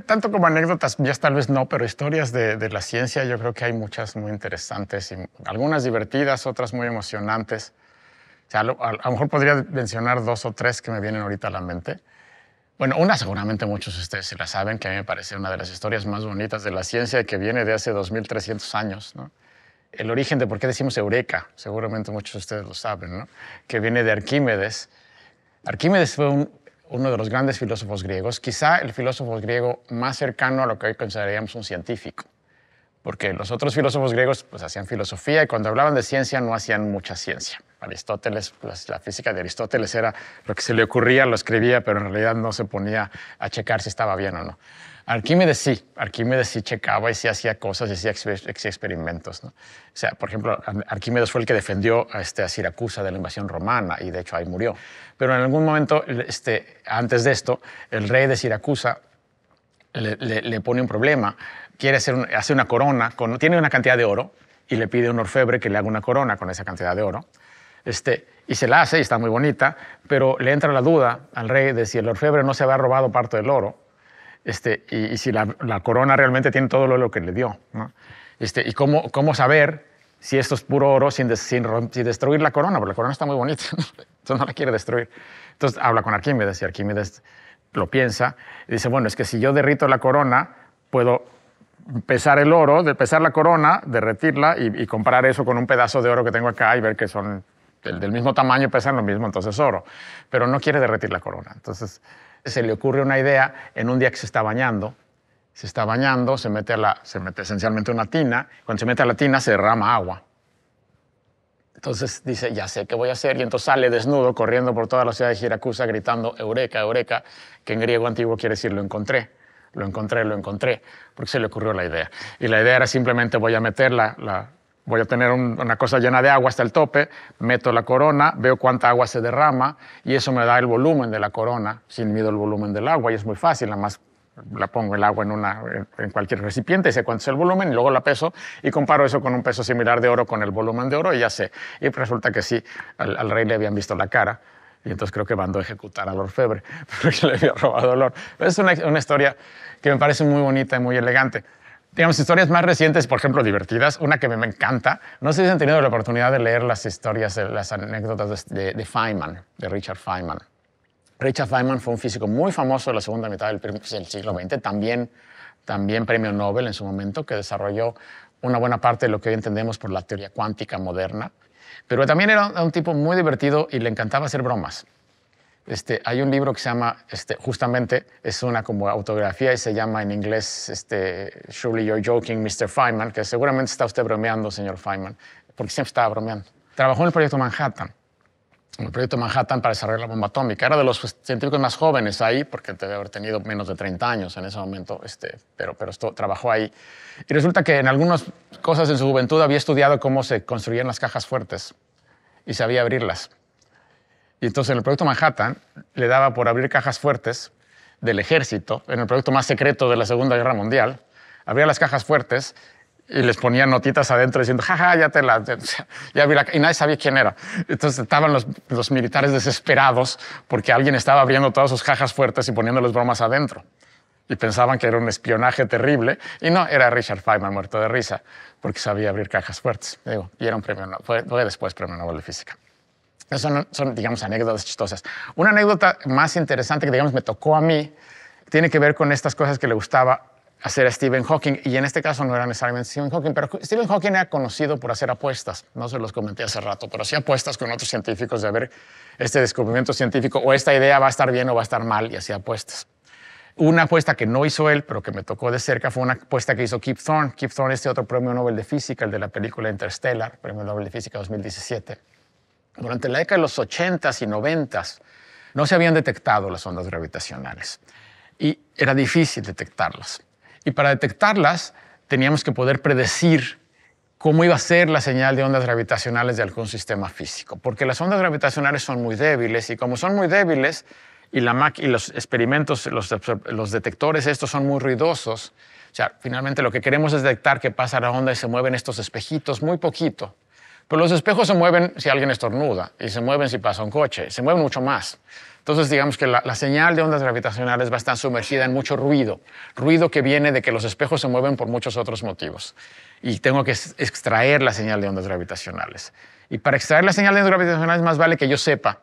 tanto como anécdotas, ya tal vez no, pero historias de, la ciencia yo creo que hay muchas muy interesantes, y algunas divertidas, otras muy emocionantes. a, lo, mejor podría mencionar dos o tres que me vienen ahorita a la mente. Bueno, una seguramente muchos de ustedes se la saben, que a mí me parece una de las historias más bonitas de la ciencia que viene de hace 2.300 años. El origen de por qué decimos Eureka, seguramente muchos de ustedes lo saben, que viene de Arquímedes. Arquímedes fue uno de los grandes filósofos griegos, quizá el filósofo griego más cercano a lo que hoy consideraríamos un científico, porque los otros filósofos griegos pues, hacían filosofía y cuando hablaban de ciencia no hacían mucha ciencia. Aristóteles, pues, la física de Aristóteles era lo que se le ocurría, lo escribía, pero en realidad no se ponía a checar si estaba bien o no. Arquímedes sí, Arquímedes sí checaba y sí hacía cosas y hacía experimentos. O sea, por ejemplo, Arquímedes fue el que defendió este, a, Siracusa de la invasión romana y de hecho ahí murió. Pero en algún momento, este, antes de esto, el rey de Siracusa le, pone un problema. Quiere hacer hace una corona, con, tiene una cantidad de oro y le pide a un orfebre que le haga una corona con esa cantidad de oro. Este, y se la hace y está muy bonita, pero le entra la duda al rey de si el orfebre no se había robado parte del oro este, y, si la, corona realmente tiene todo lo que le dio. Este, y cómo, cómo saber si esto es puro oro sin, sin, destruir la corona, porque la corona está muy bonita, entonces no la quiere destruir. Entonces habla con Arquímedes y Arquímedes lo piensa y dice, bueno, es que si yo derrito la corona, puedo pesar el oro, de pesar la corona, derretirla y, y comparar eso con un pedazo de oro que tengo acá y ver que son el del mismo tamaño pesan lo mismo, entonces oro. Pero no quiere derretir la corona. Entonces se le ocurre una idea en un día que se está bañando. Se está bañando, se mete, la, se mete esencialmente una tina. Cuando se mete a la tina se derrama agua. Entonces dice, ya sé qué voy a hacer. Y entonces sale desnudo corriendo por toda la ciudad de Siracusa gritando, Eureka, Eureka, que en griego antiguo quiere decir lo encontré lo encontré, lo encontré, porque se le ocurrió la idea. Y la idea era simplemente voy a meterla la, voy a tener una cosa llena de agua hasta el tope, meto la corona, veo cuánta agua se derrama y eso me da el volumen de la corona, sin mido el volumen del agua y es muy fácil, nada más la pongo el agua en, una, en cualquier recipiente, y sé cuánto es el volumen y luego la peso y comparo eso con un peso similar de oro con el volumen de oro y ya sé. Y resulta que sí, al, rey le habían visto la cara y entonces creo que mandó a ejecutar al orfebre porque le había robado el oro. Es una, una historia que me parece muy bonita y muy elegante digamos, historias más recientes, por ejemplo, divertidas. Una que me, encanta. No sé si han tenido la oportunidad de leer las historias, eh, las anécdotas de, Feynman, de Richard Feynman. Richard Feynman fue un físico muy famoso de la segunda mitad del, siglo XX, también, también premio Nobel en su momento, que desarrolló una buena parte de lo que hoy entendemos por la teoría cuántica moderna. Pero también era un tipo muy divertido y le encantaba hacer bromas. Este, hay un libro que se llama, este, justamente, es una como autografía y se llama en inglés este, Surely You're Joking, Mr. Feynman, que seguramente está usted bromeando, señor Feynman, porque siempre estaba bromeando. Trabajó en el proyecto Manhattan, en el proyecto Manhattan para desarrollar la bomba atómica. Era de los pues, científicos más jóvenes ahí, porque debe haber tenido menos de 30 años en ese momento, pero, trabajó ahí. Y resulta que en algunas cosas en su juventud había estudiado cómo se construían las cajas fuertes y sabía abrirlas. Y entonces en el proyecto Manhattan le daba por abrir cajas fuertes del ejército, en el proyecto más secreto de la Segunda Guerra Mundial, abría las cajas fuertes y les ponía notitas adentro diciendo, jaja, ya te la... Ya y nadie sabía quién era. Entonces estaban los, militares desesperados porque alguien estaba abriendo todas sus cajas fuertes y poniendo poniéndoles bromas adentro. Y pensaban que era un espionaje terrible. Y no, era Richard Feynman muerto de risa porque sabía abrir cajas fuertes. Digo, y era un premio, Nobel, fue después premio Nobel de Física. Son, son, digamos, anécdotas chistosas. Una anécdota más interesante que, digamos, me tocó a mí, tiene que ver con estas cosas que le gustaba hacer a Stephen Hawking, y en este caso no era necesariamente Stephen Hawking, pero Stephen Hawking era conocido por hacer apuestas, no se los comenté hace rato, pero hacía apuestas con otros científicos de ver este descubrimiento científico o esta idea va a estar bien o va a estar mal, y hacía apuestas. Una apuesta que no hizo él, pero que me tocó de cerca, fue una apuesta que hizo Keith Thorne. Keith Thorne, este otro premio Nobel de Física, el de la película Interstellar, premio Nobel de Física 2017 durante la década de los 80s y 90s no se habían detectado las ondas gravitacionales y era difícil detectarlas. Y para detectarlas teníamos que poder predecir cómo iba a ser la señal de ondas gravitacionales de algún sistema físico, porque las ondas gravitacionales son muy débiles y como son muy débiles y, los experimentos, los, detectores estos son muy ruidosos, o sea, finalmente lo que queremos es detectar que pasa la onda y se mueven estos espejitos muy poquito pero pues los espejos se mueven si alguien estornuda y se mueven si pasa un coche, se mueven mucho más. Entonces, digamos que la, la, señal de ondas gravitacionales va a estar sumergida en mucho ruido, ruido que viene de que los espejos se mueven por muchos otros motivos. Y tengo que extraer la señal de ondas gravitacionales. Y para extraer la señal de ondas gravitacionales más vale que yo sepa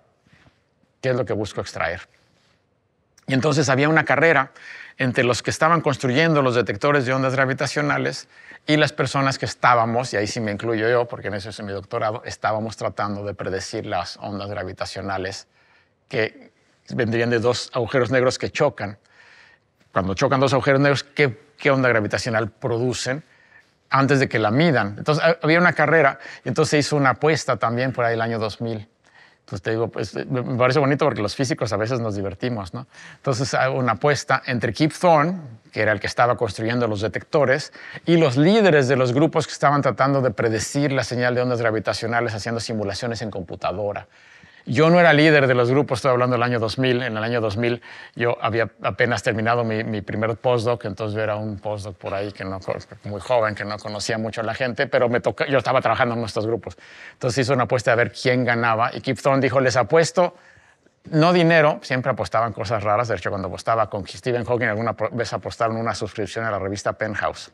qué es lo que busco extraer. Y entonces había una carrera entre los que estaban construyendo los detectores de ondas gravitacionales y las personas que estábamos, y ahí sí me incluyo yo, porque en eso es mi doctorado, estábamos tratando de predecir las ondas gravitacionales que vendrían de dos agujeros negros que chocan. Cuando chocan dos agujeros negros, ¿qué, onda gravitacional producen? antes de que la midan. Entonces había una carrera y entonces se hizo una apuesta también por ahí el año 2000 entonces pues, te digo, pues, me parece bonito porque los físicos a veces nos divertimos, ¿no? Entonces hago una apuesta entre Keith Thorne, que era el que estaba construyendo los detectores, y los líderes de los grupos que estaban tratando de predecir la señal de ondas gravitacionales haciendo simulaciones en computadora. Yo no era líder de los grupos, estoy hablando del año 2000. En el año 2000 yo había apenas terminado mi, primer postdoc, entonces yo era un postdoc por ahí que no, muy joven, que no conocía mucho a la gente, pero me tocó. yo estaba trabajando en estos grupos. Entonces hizo una apuesta a ver quién ganaba y Kip Thorne dijo, les apuesto no dinero, siempre apostaban cosas raras. De hecho, cuando apostaba con Stephen Hawking, alguna vez apostaron una suscripción a la revista Penthouse.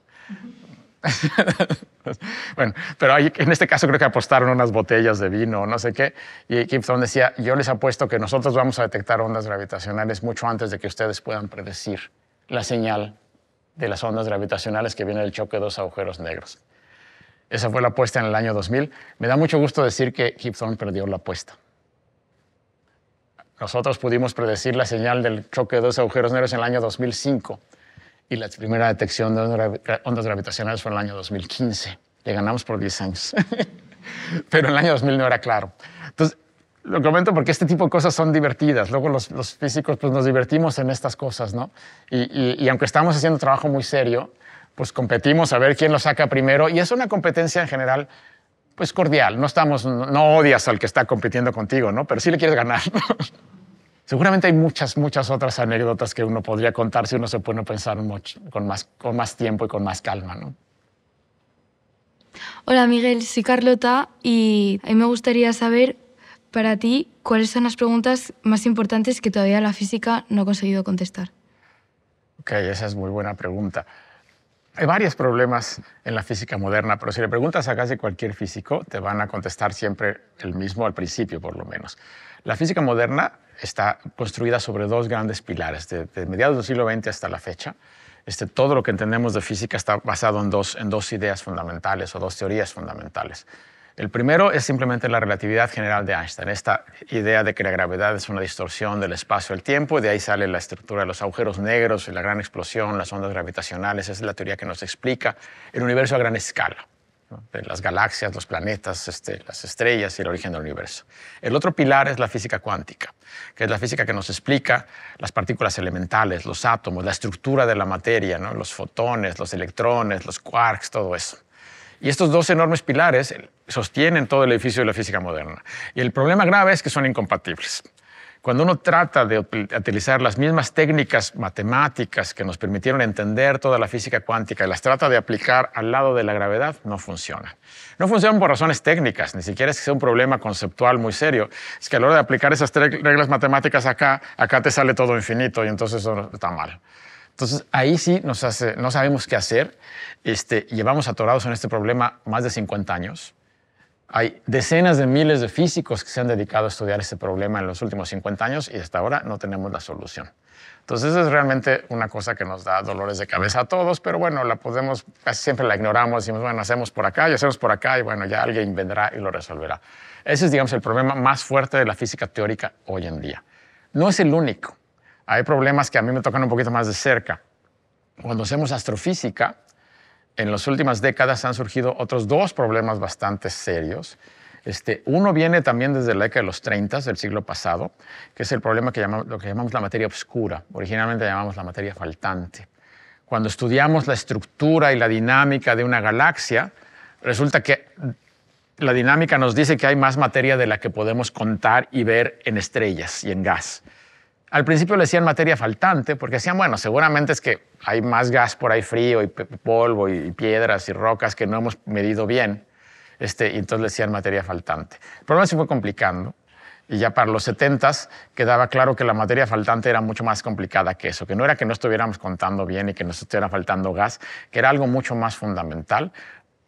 bueno, pero en este caso creo que apostaron unas botellas de vino o no sé qué. Y Thorne decía, yo les apuesto que nosotros vamos a detectar ondas gravitacionales mucho antes de que ustedes puedan predecir la señal de las ondas gravitacionales que viene del choque de dos agujeros negros. Esa fue la apuesta en el año 2000. Me da mucho gusto decir que Gibson perdió la apuesta. Nosotros pudimos predecir la señal del choque de dos agujeros negros en el año 2005 y la primera detección de ondas gravitacionales fue en el año 2015. Le ganamos por 10 años. Pero en el año 2000 no era claro. Entonces, lo comento porque este tipo de cosas son divertidas. Luego los, físicos pues, nos divertimos en estas cosas, ¿no? Y, y, aunque estamos haciendo trabajo muy serio, pues competimos a ver quién lo saca primero. Y es una competencia en general pues cordial. No, estamos, no odias al que está compitiendo contigo, ¿no? Pero sí le quieres ganar. Seguramente hay muchas, muchas otras anécdotas que uno podría contar si uno se pone a pensar mucho, con, más, con más tiempo y con más calma. ¿no? Hola Miguel, soy Carlota y a eh, mí me gustaría saber para ti cuáles son las preguntas más importantes que todavía la física no ha conseguido contestar. Ok, esa es muy buena pregunta. Hay varios problemas en la física moderna, pero si le preguntas a casi cualquier físico, te van a contestar siempre el mismo al principio, por lo menos. La física moderna está construida sobre dos grandes pilares, de, mediados del siglo XX hasta la fecha. Este, todo lo que entendemos de física está basado en dos, ideas fundamentales o dos teorías fundamentales. El primero es simplemente la relatividad general de Einstein, esta idea de que la gravedad es una distorsión del espacio-tiempo, y de ahí sale la estructura de los agujeros negros, la gran explosión, las ondas gravitacionales, esa es la teoría que nos explica el universo a gran escala de las galaxias, los planetas, este, las estrellas y el origen del universo. El otro pilar es la física cuántica, que es la física que nos explica las partículas elementales, los átomos, la estructura de la materia, los fotones, los electrones, los quarks, todo eso. Y estos dos enormes pilares sostienen todo el edificio de la física moderna. Y el problema grave es que son incompatibles. Cuando uno trata de utilizar las mismas técnicas matemáticas que nos permitieron entender toda la física cuántica y las trata de aplicar al lado de la gravedad, no funciona. No funcionan por razones técnicas, ni siquiera es que sea un problema conceptual muy serio. Es que a la hora de aplicar esas reglas matemáticas acá, acá te sale todo infinito y entonces eso está mal. Entonces ahí sí no sabemos qué hacer. Este, llevamos atorados en este problema más de 50 años. Hay decenas de miles de físicos que se han dedicado a estudiar este problema en los últimos 50 años y hasta ahora no tenemos la solución. Entonces es realmente una cosa que nos da dolores de cabeza a todos, pero bueno, la podemos, casi siempre la ignoramos, decimos, bueno, hacemos por acá y hacemos por acá y bueno, ya alguien vendrá y lo resolverá. Ese es, digamos, el problema más fuerte de la física teórica hoy en día. No es el único. Hay problemas que a mí me tocan un poquito más de cerca. Cuando hacemos astrofísica, en las últimas décadas han surgido otros dos problemas bastante serios. Este, uno viene también desde la década de los 30 del siglo pasado, que es el problema que llamamos, lo que llamamos la materia oscura. Originalmente llamamos la materia faltante. Cuando estudiamos la estructura y la dinámica de una galaxia, resulta que la dinámica nos dice que hay más materia de la que podemos contar y ver en estrellas y en gas. Al principio le decían materia faltante porque decían, bueno, seguramente es que hay más gas por ahí frío y polvo y piedras y rocas que no hemos medido bien. Este, y entonces le decían materia faltante. El problema se fue complicando y ya para los 70 quedaba claro que la materia faltante era mucho más complicada que eso, que no era que no estuviéramos contando bien y que nos estuviera faltando gas, que era algo mucho más fundamental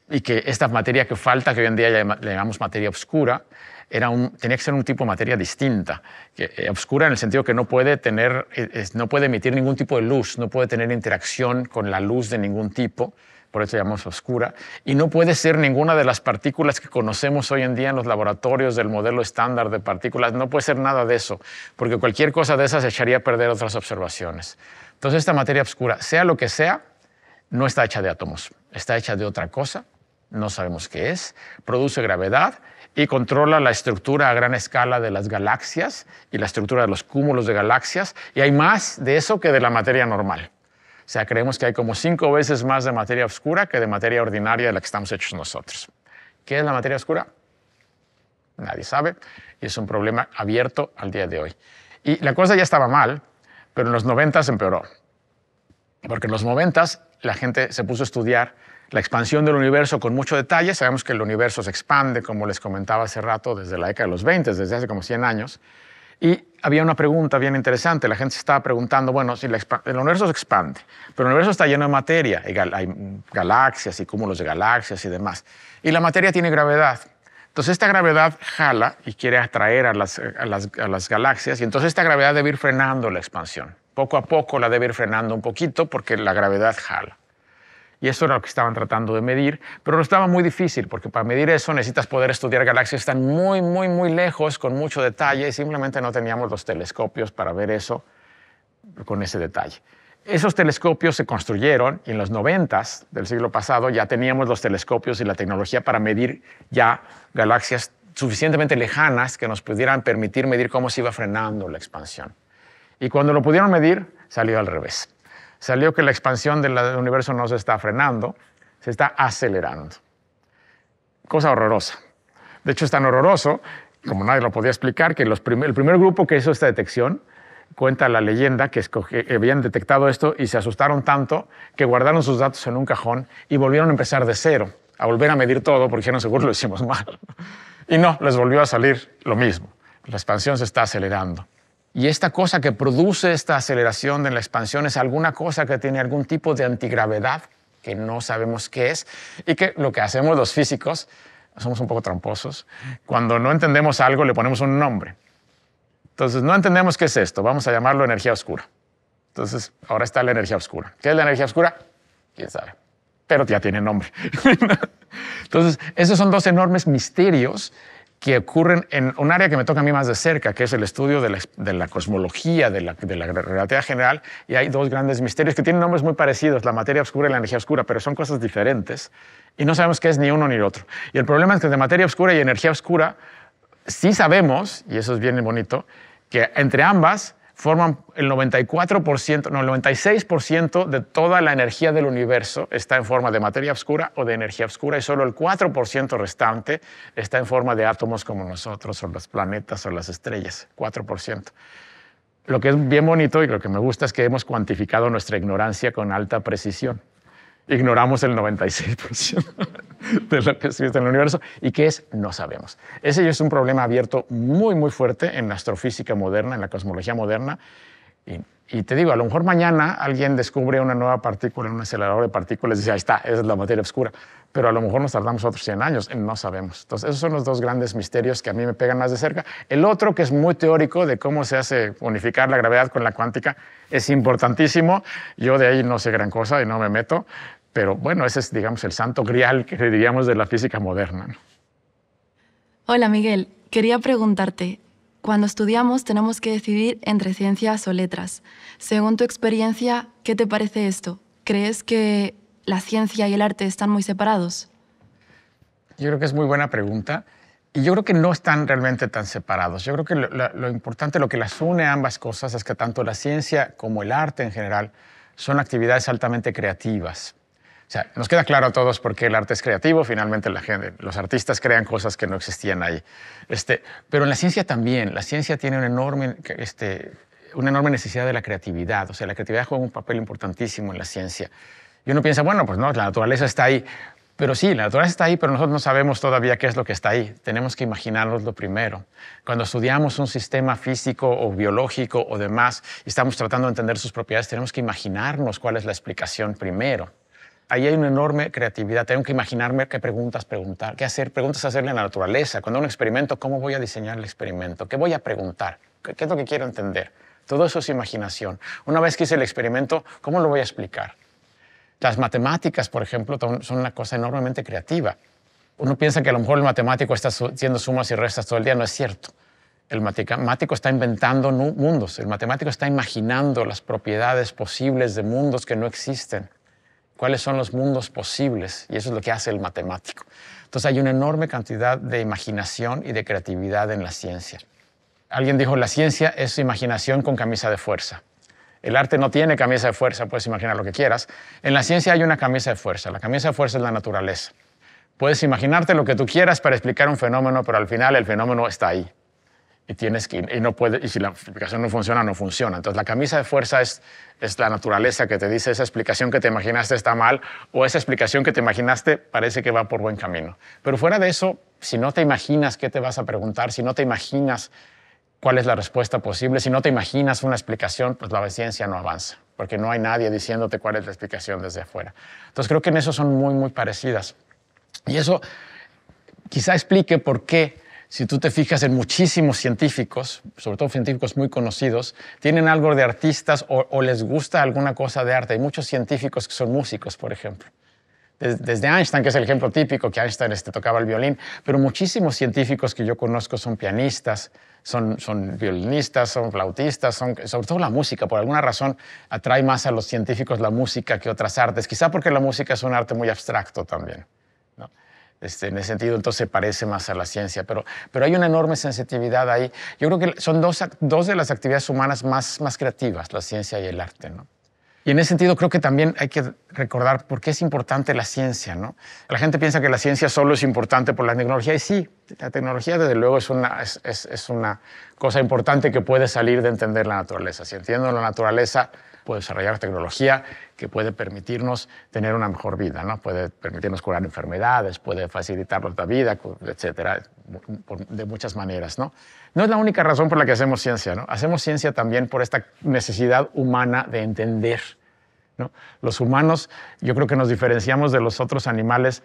y que esta materia que falta, que hoy en día le llamamos materia oscura, tenía que ser un tipo de materia distinta, Obscura eh, oscura en el sentido que no puede, tener, eh, no puede emitir ningún tipo de luz, no puede tener interacción con la luz de ningún tipo, por eso llamamos oscura, y no puede ser ninguna de las partículas que conocemos hoy en día en los laboratorios del modelo estándar de partículas, no puede ser nada de eso, porque cualquier cosa de esas echaría a perder otras observaciones. Entonces esta materia oscura, sea lo que sea, no está hecha de átomos, está hecha de otra cosa, no sabemos qué es, produce gravedad y controla la estructura a gran escala de las galaxias y la estructura de los cúmulos de galaxias, y hay más de eso que de la materia normal. O sea, creemos que hay como cinco veces más de materia oscura que de materia ordinaria de la que estamos hechos nosotros. ¿Qué es la materia oscura? Nadie sabe, y es un problema abierto al día de hoy. Y la cosa ya estaba mal, pero en los 90 empeoró. Porque en los 90 la gente se puso a estudiar la expansión del universo con mucho detalle. Sabemos que el universo se expande, como les comentaba hace rato, desde la década de los 20, desde hace como 100 años. Y había una pregunta bien interesante. La gente se estaba preguntando, bueno, si el universo se expande, pero el universo está lleno de materia. Hay, galaxias y cúmulos de galaxias y demás. Y la materia tiene gravedad. Entonces esta gravedad jala y quiere atraer a las, galaxias y entonces esta gravedad debe ir frenando la expansión. Poco a poco la debe ir frenando un poquito porque la gravedad jala y eso era lo que estaban tratando de medir, pero no estaba muy difícil porque para medir eso necesitas poder estudiar galaxias que están muy, muy, muy lejos con mucho detalle y simplemente no teníamos los telescopios para ver eso con ese detalle. Esos telescopios se construyeron y en los 90 del siglo pasado ya teníamos los telescopios y la tecnología para medir ya galaxias suficientemente lejanas que nos pudieran permitir medir cómo se iba frenando la expansión. Y cuando lo pudieron medir, salió al revés salió que la expansión del universo no se está frenando, se está acelerando. Cosa horrorosa. De hecho, es tan horroroso, como nadie lo podía explicar, que el primer grupo que hizo esta detección cuenta la leyenda que habían detectado esto y se asustaron tanto que guardaron sus datos en un cajón y volvieron a empezar de cero, a volver a medir todo porque dijeron seguro lo hicimos mal. Y no, les volvió a salir lo mismo. La expansión se está acelerando. Y esta cosa que produce esta aceleración en la expansión es alguna cosa que tiene algún tipo de antigravedad, que no sabemos qué es, y que lo que hacemos los físicos, somos un poco tramposos, cuando no entendemos algo le ponemos un nombre. Entonces, no entendemos qué es esto, vamos a llamarlo energía oscura. Entonces, ahora está la energía oscura. ¿Qué es la energía oscura? ¿Quién sabe? Pero ya tiene nombre. Entonces, esos son dos enormes misterios que ocurren en un área que me toca a mí más de cerca, que es el estudio de la, cosmología, de la, de relatividad general, y hay dos grandes misterios que tienen nombres muy parecidos, la materia oscura y la energía oscura, pero son cosas diferentes, y no sabemos qué es ni uno ni el otro. Y el problema es que de materia oscura y energía oscura sí sabemos, y eso es bien bonito, que entre ambas forman el 94%, no, el 96% de toda la energía del universo está en forma de materia oscura o de energía oscura y solo el 4% restante está en forma de átomos como nosotros o los planetas o las estrellas, 4%. Lo que es bien bonito y lo que me gusta es que hemos cuantificado nuestra ignorancia con alta precisión ignoramos el 96% de lo que existe en el universo y qué es no sabemos. Ese es un problema abierto muy, muy fuerte en la astrofísica moderna, en la cosmología moderna. Y, te digo, a lo mejor mañana alguien descubre una nueva partícula en un acelerador de partículas y dice, ahí está, esa es la materia oscura pero a lo mejor nos tardamos otros 100 años, no sabemos. Entonces, esos son los dos grandes misterios que a mí me pegan más de cerca. El otro, que es muy teórico, de cómo se hace unificar la gravedad con la cuántica, es importantísimo. Yo de ahí no sé gran cosa y no me meto, pero bueno, ese es, digamos, el santo grial que diríamos de la física moderna. Hola, Miguel. Quería preguntarte, cuando estudiamos tenemos que decidir entre ciencias o letras. Según tu experiencia, ¿qué te parece esto? ¿Crees que la ciencia y el arte están muy separados? Yo creo que es muy buena pregunta. Y yo creo que no están realmente tan separados. Yo creo que lo, importante, lo que las une a ambas cosas es que tanto la ciencia como el arte en general son actividades altamente creativas. O sea, nos queda claro a todos por qué el arte es creativo. Finalmente, la gente, los artistas crean cosas que no existían ahí. Este, pero en la ciencia también. La ciencia tiene este, una enorme necesidad de la creatividad. O sea, la creatividad juega un papel importantísimo en la ciencia. Y uno piensa, bueno, pues no, la naturaleza está ahí. Pero sí, la naturaleza está ahí, pero nosotros no sabemos todavía qué es lo que está ahí. Tenemos que imaginarnos lo primero. Cuando estudiamos un sistema físico o biológico o demás y estamos tratando de entender sus propiedades, tenemos que imaginarnos cuál es la explicación primero. Ahí hay una enorme creatividad. Tengo que imaginarme qué preguntas preguntar, qué hacer, preguntas hacerle a la naturaleza. Cuando un experimento, ¿cómo voy a diseñar el experimento? ¿Qué voy a preguntar? qué es lo que quiero entender? Todo eso es imaginación. Una vez que hice el experimento, ¿cómo lo voy a explicar? Las matemáticas, por ejemplo, son una cosa enormemente creativa. Uno piensa que a lo mejor el matemático está haciendo sumas y restas todo el día, no es cierto. El matemático está inventando mundos, el matemático está imaginando las propiedades posibles de mundos que no existen, cuáles son los mundos posibles, y eso es lo que hace el matemático. Entonces hay una enorme cantidad de imaginación y de creatividad en la ciencia. Alguien dijo, la ciencia es imaginación con camisa de fuerza. El arte no tiene camisa de fuerza, puedes imaginar lo que quieras. En la ciencia hay una camisa de fuerza. La camisa de fuerza es la naturaleza. Puedes imaginarte lo que tú quieras para explicar un fenómeno, pero al final el fenómeno está ahí. Y, tienes que, y, no puede, y si la explicación no funciona, no funciona. Entonces la camisa de fuerza es, es la naturaleza que te dice esa explicación que te imaginaste está mal o esa explicación que te imaginaste parece que va por buen camino. Pero fuera de eso, si no te imaginas qué te vas a preguntar, si no te imaginas cuál es la respuesta posible. Si no te imaginas una explicación, pues la ciencia no avanza, porque no hay nadie diciéndote cuál es la explicación desde afuera. Entonces creo que en eso son muy, muy parecidas. Y eso quizá explique por qué, si tú te fijas en muchísimos científicos, sobre todo científicos muy conocidos, tienen algo de artistas o, les gusta alguna cosa de arte. Hay muchos científicos que son músicos, por ejemplo desde Einstein, que es el ejemplo típico, que Einstein este, tocaba el violín, pero muchísimos científicos que yo conozco son pianistas, son, violinistas, son flautistas, son, sobre todo la música. Por alguna razón atrae más a los científicos la música que otras artes, quizá porque la música es un arte muy abstracto también. Este, en ese sentido, entonces se parece más a la ciencia, pero, hay una enorme sensitividad ahí. Yo creo que son dos, de las actividades humanas más, creativas, la ciencia y el arte. Y en ese sentido creo que también hay que recordar por qué es importante la ciencia. La gente piensa que la ciencia solo es importante por la tecnología y sí, la tecnología, desde luego, es una, cosa importante que puede salir de entender la naturaleza. Si entiendo la naturaleza, puedo desarrollar tecnología que puede permitirnos tener una mejor vida, ¿no? puede permitirnos curar enfermedades, puede facilitar la vida, etcétera, de muchas maneras. ¿no? no es la única razón por la que hacemos ciencia, ¿no? hacemos ciencia también por esta necesidad humana de entender. Los humanos, yo creo que nos diferenciamos de los otros animales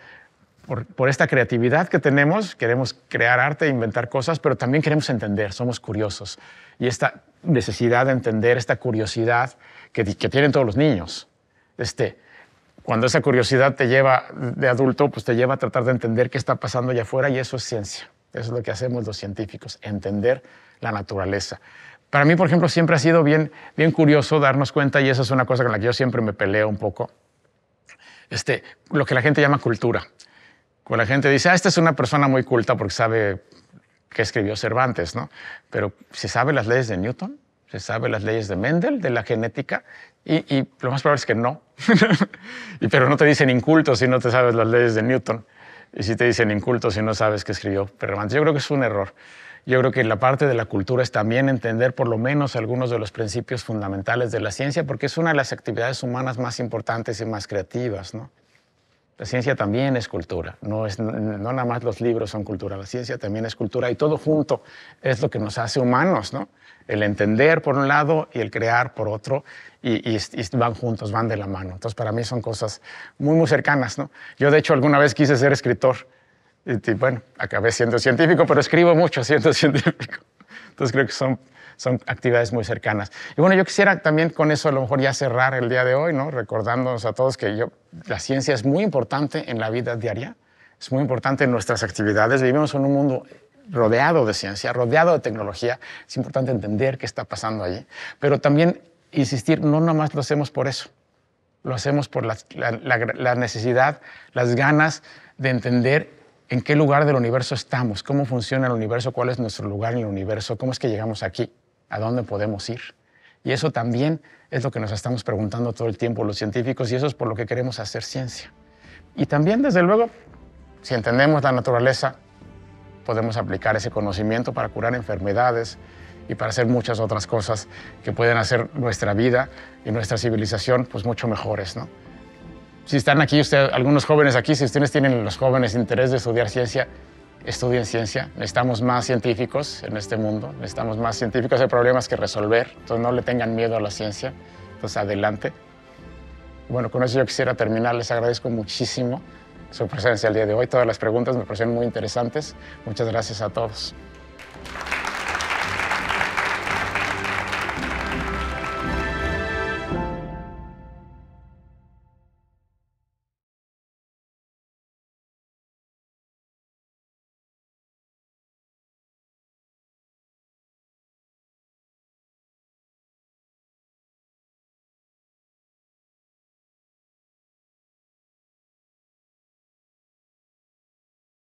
por, esta creatividad que tenemos, queremos crear arte, e inventar cosas, pero también queremos entender, somos curiosos. Y esta necesidad de entender, esta curiosidad que, tienen todos los niños. Este, cuando esa curiosidad te lleva de adulto, pues te lleva a tratar de entender qué está pasando allá afuera y eso es ciencia. Eso es lo que hacemos los científicos, entender la naturaleza. Para mí, por ejemplo, siempre ha sido bien, bien curioso darnos cuenta, y esa es una cosa con la que yo siempre me peleo un poco, este, lo que la gente llama cultura la gente dice, ah, esta es una persona muy culta porque sabe que escribió Cervantes, ¿no? Pero se sabe las leyes de Newton, se sabe las leyes de Mendel, de la genética, y, lo más probable es que no. pero no te dicen inculto si no te sabes las leyes de Newton, y si te dicen inculto si no sabes que escribió Cervantes. Yo creo que es un error. Yo creo que la parte de la cultura es también entender por lo menos algunos de los principios fundamentales de la ciencia, porque es una de las actividades humanas más importantes y más creativas, ¿no? La ciencia también es cultura, no, es, no nada más los libros son cultura, la ciencia también es cultura y todo junto es lo que nos hace humanos, ¿no? El entender por un lado y el crear por otro y, van juntos, van de la mano. Entonces para mí son cosas muy, muy cercanas, ¿no? Yo de hecho alguna vez quise ser escritor y bueno, acabé siendo científico, pero escribo mucho siendo científico. Entonces creo que son son actividades muy cercanas. Y bueno, yo quisiera también con eso a lo mejor ya cerrar el día de hoy, ¿no? recordándonos a todos que yo, la ciencia es muy importante en la vida diaria, es muy importante en nuestras actividades. Vivimos en un mundo rodeado de ciencia, rodeado de tecnología. Es importante entender qué está pasando allí. Pero también insistir, no nomás lo hacemos por eso. Lo hacemos por la, la, necesidad, las ganas de entender en qué lugar del universo estamos, cómo funciona el universo, cuál es nuestro lugar en el universo, cómo es que llegamos aquí a dónde podemos ir. Y eso también es lo que nos estamos preguntando todo el tiempo los científicos y eso es por lo que queremos hacer ciencia. Y también, desde luego, si entendemos la naturaleza, podemos aplicar ese conocimiento para curar enfermedades y para hacer muchas otras cosas que pueden hacer nuestra vida y nuestra civilización pues mucho mejores, ¿no? Si están aquí usted, algunos jóvenes aquí, si ustedes tienen los jóvenes interés de estudiar ciencia, estudien ciencia. Necesitamos más científicos en este mundo, necesitamos más científicos, hay problemas que resolver, entonces no le tengan miedo a la ciencia, entonces adelante. Bueno, con eso yo quisiera terminar, les agradezco muchísimo su presencia el día de hoy, todas las preguntas me parecen muy interesantes, muchas gracias a todos.